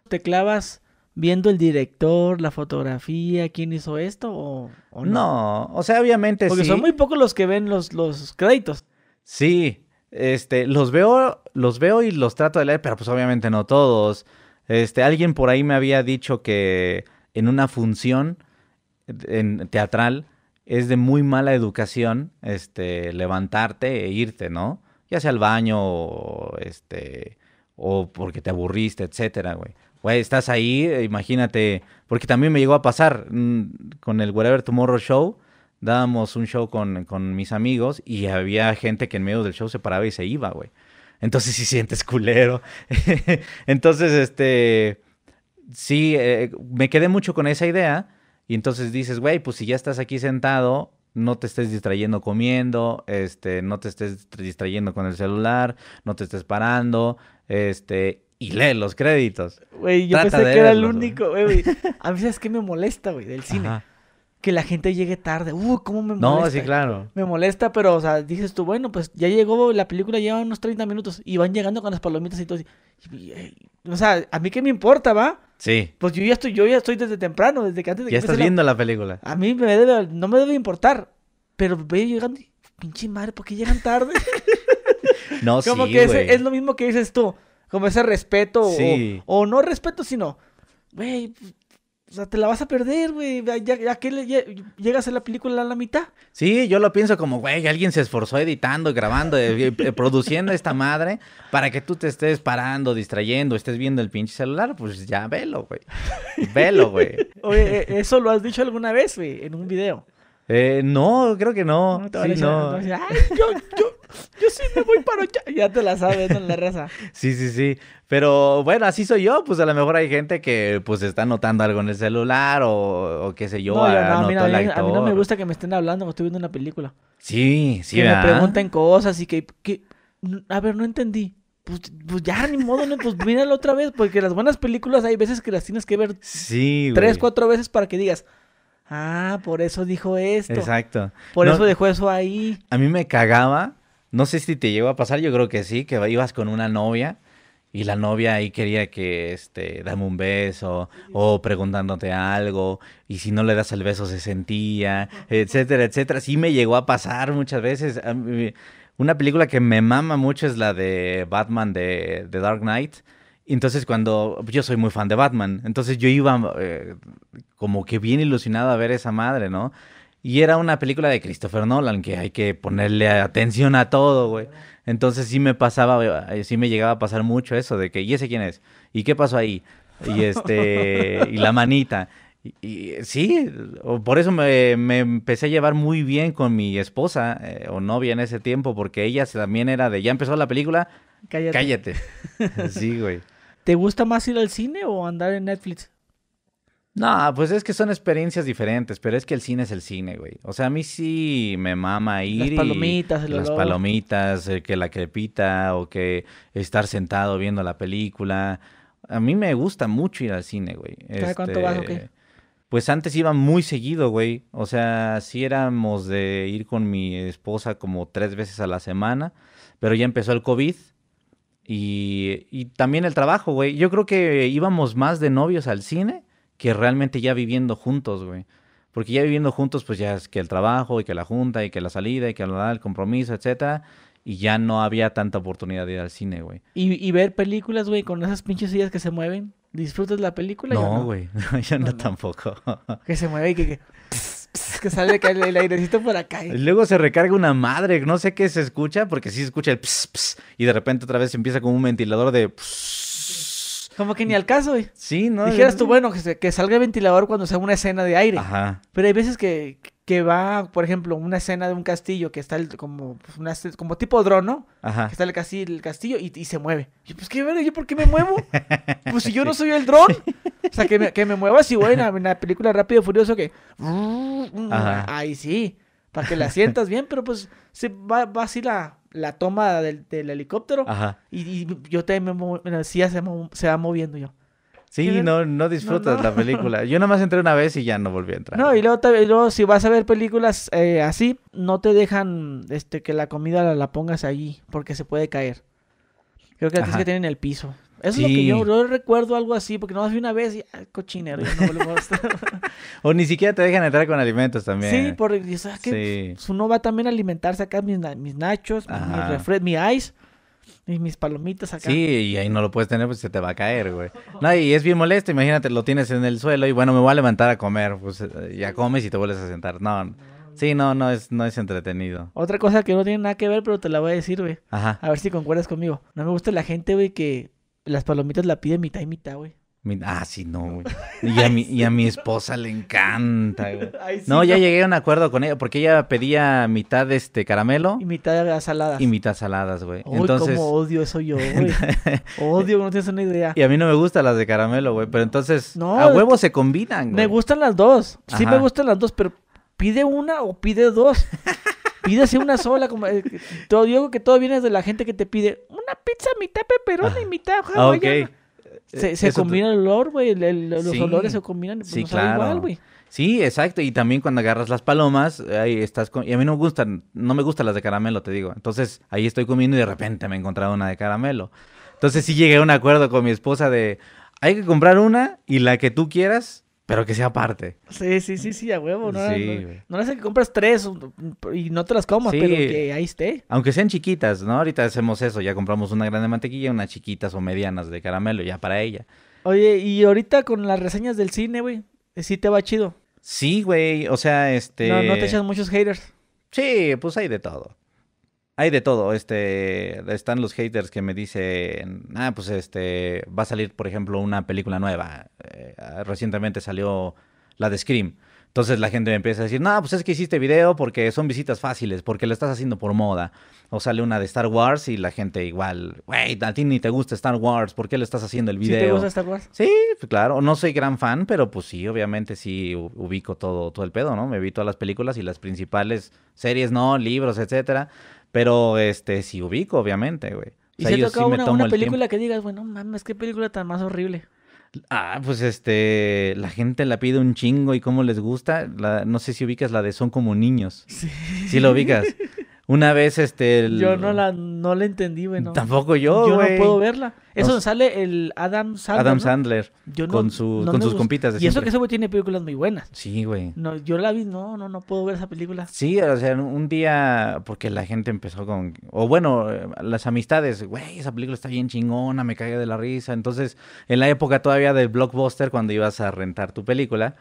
Te clavas viendo el director, la fotografía, quién hizo esto o, no? o sea, obviamente Porque son muy pocos los que ven los, los créditos. Sí, este, los veo, los veo y los trato de leer, pero pues obviamente no todos. Este, alguien por ahí me había dicho que en una función en, teatral es de muy mala educación, este, levantarte e irte, ¿no? Ya sea al baño este, o porque te aburriste, etcétera, güey güey, estás ahí, imagínate, porque también me llegó a pasar mm, con el Whatever Tomorrow Show, dábamos un show con, mis amigos y había gente que en medio del show se paraba y se iba, güey. Entonces si sientes culero. *laughs* entonces, este, sí, eh, me quedé mucho con esa idea y entonces dices, güey, pues si ya estás aquí sentado, no te estés distrayendo comiendo, este, no te estés distrayendo con el celular, no te estés parando, este, y lee los créditos. Güey, yo pensé que era el único, güey. *laughs* A mí sabes que me molesta, güey, del cine. Que la gente llegue tarde. Uh, cómo me molesta. No, sí, claro. Me molesta, pero, o sea, dices tú, bueno, pues ya llegó, la película lleva unos 30 minutos y van llegando con las palomitas y todo. o sea, ¿a mí qué me importa, va? Sí. Pues yo ya estoy, yo ya estoy desde temprano, desde que antes de ya estás viendo la... película. A mí me debe, no me debe importar. Pero veo llegando y, pinche madre, ¿por qué llegan tarde? *laughs* no, *laughs* Como sí, que es, es lo mismo que dices tú como ese respeto o, no respeto, sino, güey, o sea, te la vas a perder, güey, ya, que llegas a la película a la mitad. Sí, yo lo pienso como, güey, alguien se esforzó editando, grabando, eh, eh, eh, produciendo esta madre para que tú te estés parando, distrayendo, estés viendo el pinche celular, pues ya velo, güey. Velo, güey. *laughs* Oye, eso lo has dicho alguna vez, güey, en un video. Eh, no, creo que no. *laughs* yo, yo, yo sí me voy para Ya te la sabes en la reza Sí, sí, sí. Pero bueno, así soy yo. Pues a lo mejor hay gente que pues está notando algo en el celular o, o qué sé yo. No, no, a, mí, no me gusta que me estén hablando cuando estoy viendo una película. Sí, sí. Que me preguntan cosas y que, A ver, no entendí. Pues, pues, ya, ni modo, ¿no? pues míralo otra vez, porque las buenas películas hay veces que las tienes que ver sí, tres, cuatro veces para que digas, Ah, por eso dijo esto. Exacto. Por eso dejó eso ahí. A mí me cagaba. No sé si te llegó a pasar, yo creo que sí, que ibas con una novia y la novia ahí quería que, este, dame un beso o preguntándote algo y si no le das el beso se sentía, etcétera, etcétera. Sí me llegó a pasar muchas veces. Una película que me mama mucho es la de Batman de, de Dark Knight entonces cuando yo soy muy fan de Batman, entonces yo iba eh, como que bien ilusionado a ver esa madre, ¿no? Y era una película de Christopher Nolan, que hay que ponerle atención a todo, güey. Entonces sí me pasaba, eh, sí me llegaba a pasar mucho eso de que, ¿y ese quién es? ¿Y qué pasó ahí? Y este, *laughs* y la manita. Y, sí, por eso me, empecé a llevar muy bien con mi esposa eh, o novia en ese tiempo, porque ella también era de, ya empezó la película, cállate. *laughs* sí, güey. ¿Te gusta más ir al cine o andar en Netflix? No, pues es que son experiencias diferentes, pero es que el cine es el cine, güey. O sea, a mí sí me mama ir. Las palomitas, el Las palomitas, eh, que la crepita o que estar sentado viendo la película. A mí me gusta mucho ir al cine, güey. sabes cuánto este, vas qué? Pues antes iba muy seguido, güey. O sea, sí éramos de ir con mi esposa como tres veces a la semana, pero ya empezó el COVID y, también el trabajo, güey. Yo creo que íbamos más de novios al cine que realmente ya viviendo juntos, güey. Porque ya viviendo juntos, pues ya es que el trabajo y que la junta y que la salida y que el compromiso, etcétera. Y ya no había tanta oportunidad de ir al cine, güey. Y, ver películas, güey, con esas pinches sillas que se mueven. ¿Disfrutas la película? No, güey. *laughs* No? yo no, tampoco. que se mueve y que... *laughs* *laughs* que sale el, airecito por acá. luego se recarga una madre, no sé qué se escucha, porque sí se escucha el pss, y de repente otra vez Se empieza como un ventilador de Como que ni al caso, güey. Sí, ¿no? Dijeras tú, bueno, que, que salga el ventilador cuando sea una escena de aire. Ajá. Pero hay veces que, que va, por ejemplo, una escena de un castillo que está como, una, como tipo drono, Ajá. que está el castillo, y, se mueve. yo, pues qué ver, por qué me muevo? *laughs* Pues si yo no soy el dron. O sea, que me, que me mueva así, voy *laughs* en la, película Rápido y Furioso que... Ahí sí, para que la sientas bien, pero pues se va, va así la, toma del, helicóptero. Y, yo también me, así se, se va moviendo yo. Sí, no, no disfrutas la película. Yo nomás entré una vez y ya no volví a entrar. No, y luego, luego si vas a ver películas eh, así, no te dejan este, que la comida la, pongas allí, porque se puede caer. Creo que la tienes que tener en el piso. Eso es lo que yo, yo, recuerdo algo así, porque nomás fui una vez y ah, cochinero, no *laughs* o ni siquiera te dejan entrar con alimentos también. Sí, porque ¿sabes ah, uno va también a alimentarse acá mis, nachos, mi ice. Y mis palomitas acá. Sí, y ahí no lo puedes tener, pues se te va a caer, güey. No, y es bien molesto, imagínate, lo tienes en el suelo y bueno, me voy a levantar a comer, pues eh, ya comes y te vuelves a sentar. No, sí, no, no es, no es entretenido. Otra cosa que no tiene nada que ver, pero te la voy a decir, güey. Ajá. A ver si concuerdas conmigo. No me gusta la gente, güey, que las palomitas la pide mitad y mitad, güey. Ah, sí, no, *laughs* Y a mi, esposa le encanta, güey. *laughs* No, ya llegué a un acuerdo con ella, porque ella pedía mitad este caramelo. Y mitad saladas. Y mitad saladas, güey. entonces... cómo odio eso yo, *laughs* güey. odio, no tienes una idea. Y a mí no me gustan las de caramelo, güey, pero entonces no, a huevo se combinan, güey. Me gustan las dos. Sí me gustan las dos, pero pide una o pide dos. Pídese una sola. Como, eh, todo, digo que todo viene de la gente que te pide una pizza mitad peperona ah. y mitad ah, se, combina el olor, güey. Los olores se combinan. sí, claro. Igual, güey. Sí, exacto. Y también cuando agarras las palomas, ahí estás con... Y a mí no me gustan, no me gustan las de caramelo, te digo. Entonces ahí estoy comiendo y de repente me he encontrado una de caramelo. Entonces sí llegué a un acuerdo con mi esposa de, hay que comprar una y la que tú quieras, pero que sea aparte. Sí, sí, sí, sí, a huevo, ¿no? Sí, no, no, que compras tres y no te las comas, pero que ahí esté. Aunque sean chiquitas, ¿no? Ahorita hacemos eso, ya compramos una grande mantequilla, unas chiquitas o medianas de caramelo, ya para ella. Oye, y ahorita con las reseñas del cine, güey, sí te va chido. Sí, güey, o sea, este... No, no te echas muchos haters. Sí, pues hay de todo hay de todo. Este, están los haters que me dicen, ah, pues este, va a salir, por ejemplo, una película nueva. Eh, recientemente salió la de Scream. Entonces la gente me empieza a decir, no, pues es que hiciste video porque son visitas fáciles, porque lo estás haciendo por moda. O sale una de Star Wars y la gente igual, wey, a ti ni te gusta Star Wars, ¿por qué le estás haciendo el video? ¿Sí te gusta Star Wars? Sí, pues, claro, no soy gran fan, pero pues sí, obviamente sí ubico todo, todo el pedo, ¿no? Me vi todas las películas y las principales series, ¿no? Libros, etcétera. Pero este, sí ubico, obviamente, güey. ¿Y se toca una, una película que digas, bueno, mames, qué película tan más horrible? Ah, pues este, la gente la pide un chingo y cómo les gusta. La, no sé si ubicas la de Son como niños. Sí. Sí lo ubicas. *laughs* Una vez, este. Yo no la, no entendí, güey. Tampoco yo, Yo no puedo verla. Eso sale el Adam Sandler. Adam Sandler. con su, con sus compitas. y eso que ese güey tiene películas muy buenas. Sí, güey. No, yo la vi, no, no, no puedo ver esa película. Sí, o sea, un día, porque la gente empezó con. O bueno, las amistades, güey, esa película está bien chingona, me caiga de la risa. Entonces, en la época todavía del blockbuster, cuando ibas a rentar tu película,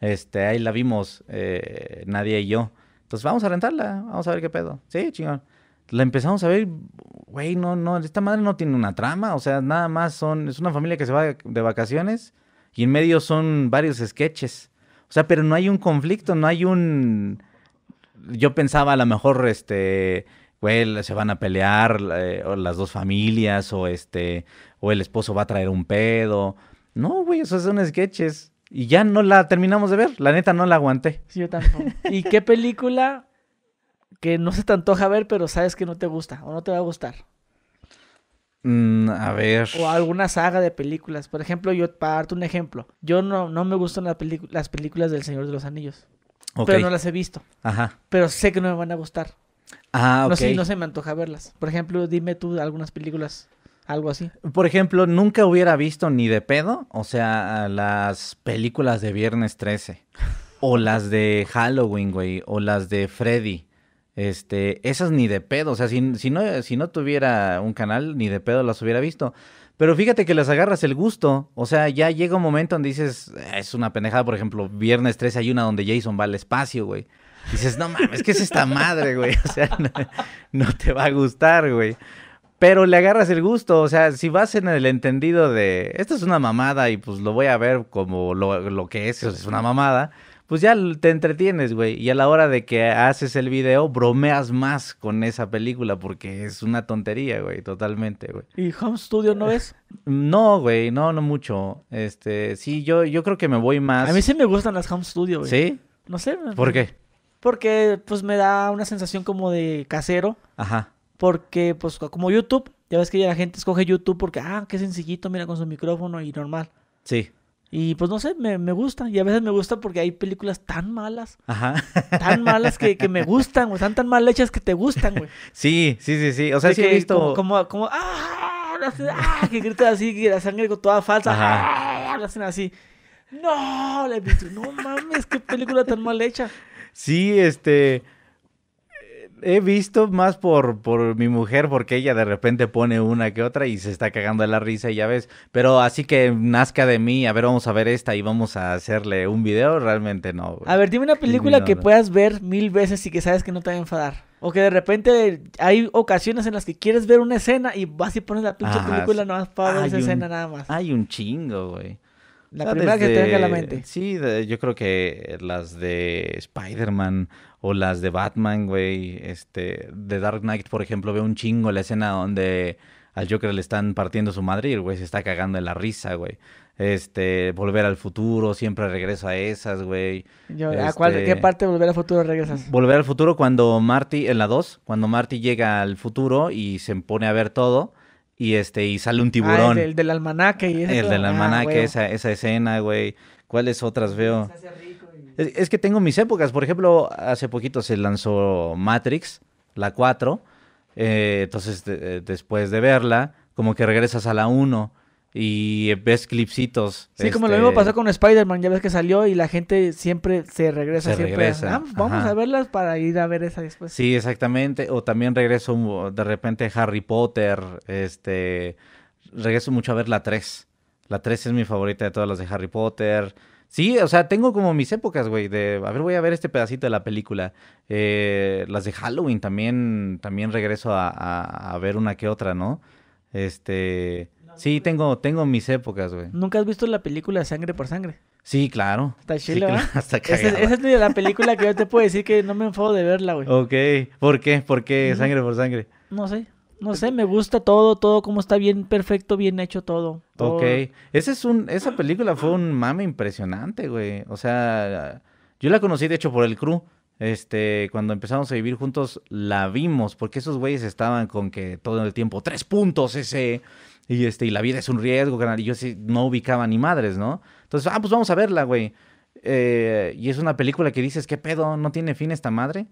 este, ahí la vimos, eh, nadie y yo. Entonces pues, vamos a rentarla, vamos a ver qué pedo. Sí, chingón. La empezamos a ver, güey, no, no, esta madre no tiene una trama, o sea, nada más son, es una familia que se va de vacaciones y en medio son varios sketches. O sea, pero no hay un conflicto, no hay un... Yo pensaba a lo mejor, este, güey, se van a pelear eh, las dos familias o este, o el esposo va a traer un pedo. No, güey, esos son sketches. Y ya no la terminamos de ver. La neta no la aguanté. Sí, yo tampoco. ¿Y qué película que no se te antoja ver, pero sabes que no te gusta o no te va a gustar? Mm, a ver. O alguna saga de películas. Por ejemplo, yo, para darte un ejemplo, yo no, no me gustan las películas del Señor de los Anillos. Pero no las he visto. Ajá. Pero sé que no me van a gustar. Ah, ok. No, sé, no se me antoja verlas. Por ejemplo, dime tú algunas películas algo así. Por ejemplo, nunca hubiera visto ni de pedo, o sea, las películas de Viernes 13, o las de Halloween, güey, o las de Freddy. Este, esas ni de pedo, o sea, si, no, si no tuviera un canal, ni de pedo las hubiera visto. Pero fíjate que las agarras el gusto. O sea, ya llega un momento donde dices, ah, es una pendejada, por ejemplo, viernes 13 hay una donde Jason va al espacio, güey. Dices, no mames, ¿qué es esta madre, güey? *laughs* O sea, no te va a gustar, güey pero le agarras el gusto. O sea, si vas en el entendido de esto es una mamada y pues lo voy a ver como lo, que es, es una mamada, pues ya te entretienes, güey. Y a la hora de que haces el video, bromeas más con esa película porque es una tontería, güey, totalmente, güey. ¿Y Home Studio no es? No, güey, no, no mucho. Este, sí, yo, yo creo que me voy más. A mí sí me gustan las Home Studio, güey. ¿Sí? No sé. ¿Por qué? Porque pues me da una sensación como de casero. Ajá. Porque, pues, como YouTube, ya ves que la gente escoge YouTube porque, ah, qué sencillito, mira, con su micrófono y normal. Sí. Y pues no sé, me, me gusta. Y a veces me gusta porque hay películas tan malas. Ajá. Tan malas que, me *laughs* gustan, güey. Están tan mal hechas que te gustan, güey. Sí, sí, sí, sí. O sea, sí que he visto... Como, como, ¡Ah! ¡Ah! Que así, que la sangre con toda falsa. Ah, hacen así. ¡No! le he visto. No mames, qué película tan mal hecha. Sí, este he visto más por, por mi mujer, porque ella de repente pone una que otra y se está cagando de la risa, y ya ves. Pero así que nazca de mí, a ver, vamos a ver esta y vamos a hacerle un video, realmente no. Güey. A ver, dime una película que puedas ver mil veces y que sabes que no te va a enfadar. O que de repente hay ocasiones en las que quieres ver una escena y vas y pones la pinche película no para esa escena nada más. Hay un chingo, güey. La, ah, primera que te venga a la mente. Sí, yo creo que las de Spider-Man o las de Batman, güey, este, de Dark Knight, por ejemplo, veo un chingo la escena donde al Joker le están partiendo su madre y el güey se está cagando de la risa, güey. Este, Volver al Futuro, siempre regreso a esas, güey. ¿A cuál, este, qué parte de Volver al Futuro regresas? Volver al Futuro cuando Marty, en la 2, cuando Marty llega al futuro y se pone a ver todo y este y sale un ah, tiburón. el, del almanaque y El del ah, almanaque, esa, esa escena, güey. ¿Cuáles otras veo? Es, que tengo mis épocas. Por ejemplo, hace poquito se lanzó Matrix, la 4. Eh, entonces, eh, después de verla, como que regresas a la 1 y ves clipsitos. Sí, como lo este, mismo pasó con Spider-Man, ya ves que salió y la gente siempre se regresa. siempre. Ah, pues, vamos a verlas para ir a ver esa después. Sí, exactamente. O también regreso de repente Harry Potter, este, regreso mucho a ver la 3. La 3 es mi favorita de todas las de Harry Potter. Sí, o sea, tengo como mis épocas, güey, de, a ver, voy a ver este pedacito de la película. Eh, las de Halloween también, también regreso a, ver una que otra, ¿no? Este, sí, tengo, tengo mis épocas, güey. ¿Nunca has visto la película Sangre por Sangre? Sí, claro. Está chido, ¿eh? *laughs* Esa, es la película que yo te puedo decir que no me enfado de verla, güey. Ok, ¿por qué? ¿Por qué Sangre por Sangre? No sé. No sé, me gusta todo, todo como está bien, perfecto, bien hecho todo. Ok. es un, esa película fue un mame impresionante, güey. O sea, yo la conocí de hecho por el crew. Este, cuando empezamos a vivir juntos, la vimos, porque esos güeyes estaban con que todo el tiempo, tres puntos ese, y este, y la vida es un riesgo, Y yo sí, no ubicaba ni madres, ¿no? Entonces, ah, pues vamos a verla, güey. Eh, y es una película que dices, ¿qué pedo? ¿No tiene fin esta madre?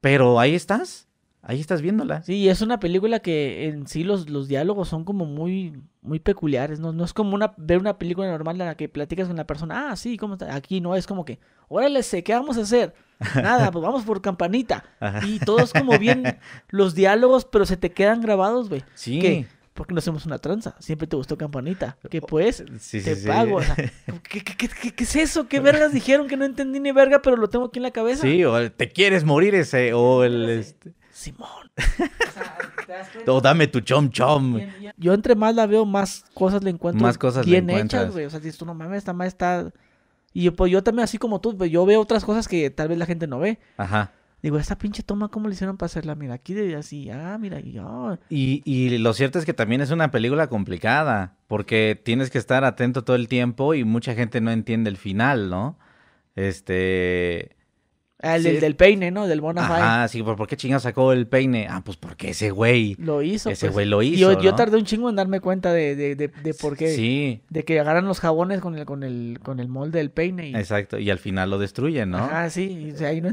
Pero ahí estás ahí estás viéndola. Sí, es una película que en sí los, los diálogos son como muy, muy peculiares. No, es como una, ver una película normal en la que platicas con la persona, ah, sí, ¿cómo está? Aquí no, es como que, órale, sé, ¿qué vamos a hacer? *laughs* Nada, pues vamos por campanita. Y todos como bien *laughs* los diálogos, pero se te quedan grabados, güey. Sí. porque ¿Por no hacemos una tranza? Siempre te gustó campanita. Que pues, te pago. ¿qué, es eso? ¿Qué vergas dijeron que no entendí ni verga, pero lo tengo aquí en la cabeza? Sí, o te quieres morir ese, o el... Este... Simón. *laughs* O dame tu chom chom. Yo entre más la veo, más cosas le encuentro. Más cosas bien hechas, güey. O sea, dices tú, no mames, está más. está... Y yo, pues yo también, así como tú, pues, yo veo otras cosas que tal vez la gente no ve. Ajá. Digo, esta pinche toma, ¿cómo le hicieron para hacerla? Mira, aquí de así, ah, mira, yo. Y, y lo cierto es que también es una película complicada, porque tienes que estar atento todo el tiempo y mucha gente no entiende el final, ¿no? Este Ah, el del, peine, ¿no? Del Bonafide. Ah, sí, pues, ¿por qué chingados sacó el peine? Ah, pues porque ese güey. Lo hizo. Ese pues. güey lo hizo. Yo, yo, tardé un chingo en darme cuenta de, de, de, por qué. Sí. De que agarran los jabones con el, con el, con el molde del peine. Exacto, y al final lo destruyen, ¿no? Ah, sí. ahí no,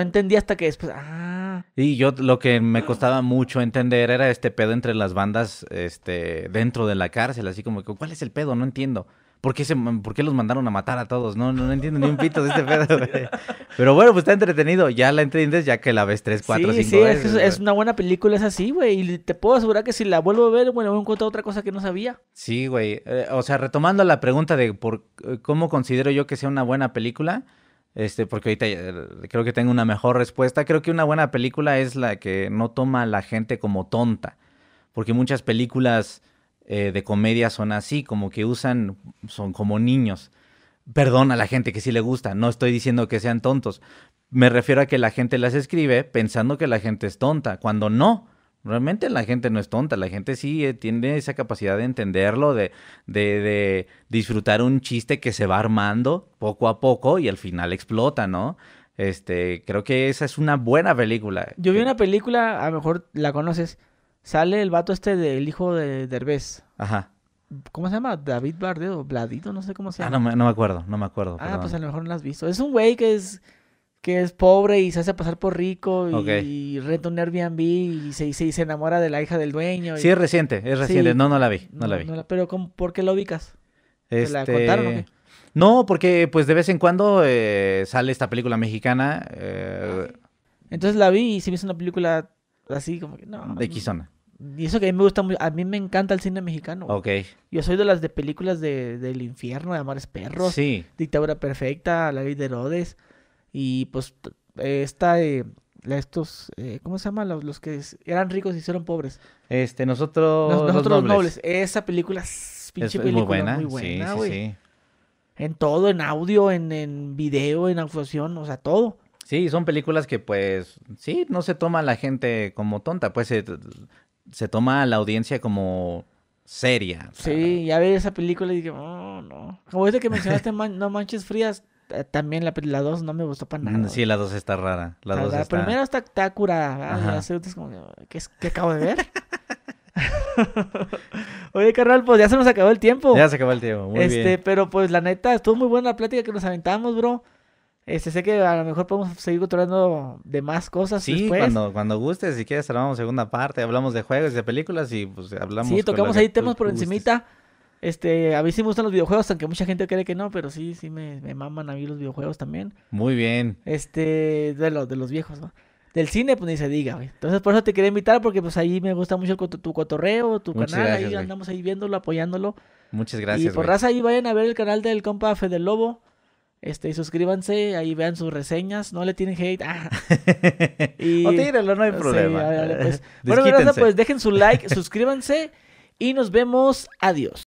entendí hasta que después. Ah. Y yo lo que me costaba mucho entender era este pedo entre las bandas este, dentro de la cárcel. Así como ¿cuál es el pedo? No entiendo. ¿por qué, se, los mandaron a matar a todos? No, no, entiendo ni un pito de este pedo, Pero bueno, pues está entretenido. Ya la entiendes ya que la ves tres, cuatro, cinco sí, veces. Sí, es, es, una buena película, es así, güey. Y te puedo asegurar que si la vuelvo a ver, bueno, voy a otra cosa que no sabía. Sí, güey. Eh, o sea, retomando la pregunta de por eh, cómo considero yo que sea una buena película... Este, porque ahorita eh, creo que tengo una mejor respuesta. Creo que una buena película es la que no toma a la gente como tonta. Porque muchas películas eh, de comedia son así, como que usan, son como niños. Perdón a la gente que sí le gusta, no estoy diciendo que sean tontos. Me refiero a que la gente las escribe pensando que la gente es tonta, cuando no. Realmente la gente no es tonta, la gente sí eh, tiene esa capacidad de entenderlo, de, disfrutar un chiste que se va armando poco a poco y al final explota, ¿no? Este, creo que esa es una buena película. Yo vi una película, a lo mejor la conoces, Sale el vato este del hijo de Herbés. Ajá. ¿Cómo se llama? David Bardedo o Bladito, no sé cómo se ah, llama. Ah, no, no me acuerdo, no me acuerdo. Ah, pues a lo mejor no lo has visto. Es un güey que es que es pobre y se hace pasar por rico y, renta un Airbnb y se, enamora de la hija del dueño. Sí, es reciente, es reciente. No, no la vi, no, la vi. pero ¿por qué la ubicas? ¿Te la este, contaron o qué? No, porque pues de vez en cuando eh, sale esta película mexicana. Eh, ah, Entonces la vi y se me hizo una película así como que no. De y eso que a mí me gusta mucho. a mí me encanta el cine mexicano. Ok. Yo soy de las de películas de, del infierno, de Amores Perros. Sí. Dictadura Perfecta, La Ley de Herodes. Y pues esta de eh, estos, eh, ¿cómo se llama? Los, que eran ricos y hicieron pobres. Este, nosotros. nosotros nobles. Esa película, es pinche película, muy buena. Muy sí, sí, En todo, en audio, en, en video, en actuación, o sea, todo. Sí, son películas que pues, sí, no se toma la gente como tonta, pues se toma a la audiencia como seria. sí, ya vi esa película y dije, oh, no. Como este que mencionaste, *laughs* No Manches Frías, eh, también la, dos 2 no me gustó para nada. Sí, la 2 está rara. La, primera está, está curada. La segunda es como, ¿qué, acabo de ver? *laughs* Oye, carnal, pues ya se nos acabó el tiempo. Ya se acabó el tiempo, muy este, bien. Pero pues la neta, estuvo muy buena la plática que nos aventamos, bro. Este, sé que a lo mejor podemos seguir controlando de más cosas. Sí, Cuando, cuando gustes, si quieres, armamos segunda parte, hablamos de juegos y de películas y pues hablamos. Sí, tocamos ahí temas por encimita. Este, a mí sí me gustan los videojuegos, aunque mucha gente cree que no, pero sí, sí me, me maman a mí los videojuegos también. Muy bien. Este, de, los de los viejos, ¿no? Del cine, pues ni se diga, güey. Entonces, por eso te quería invitar, porque pues ahí me gusta mucho tu cotorreo, tu canal, ahí andamos ahí viéndolo, apoyándolo. Muchas gracias. Y por raza ahí vayan a ver el canal del compa Fede Lobo. Este, y suscríbanse, ahí vean sus reseñas, no le tienen hate. no ah. *laughs* y, o tírenlo, no hay problema. pues. *laughs* bueno, gracias, pues dejen su like, *laughs* suscríbanse y nos vemos. Adiós.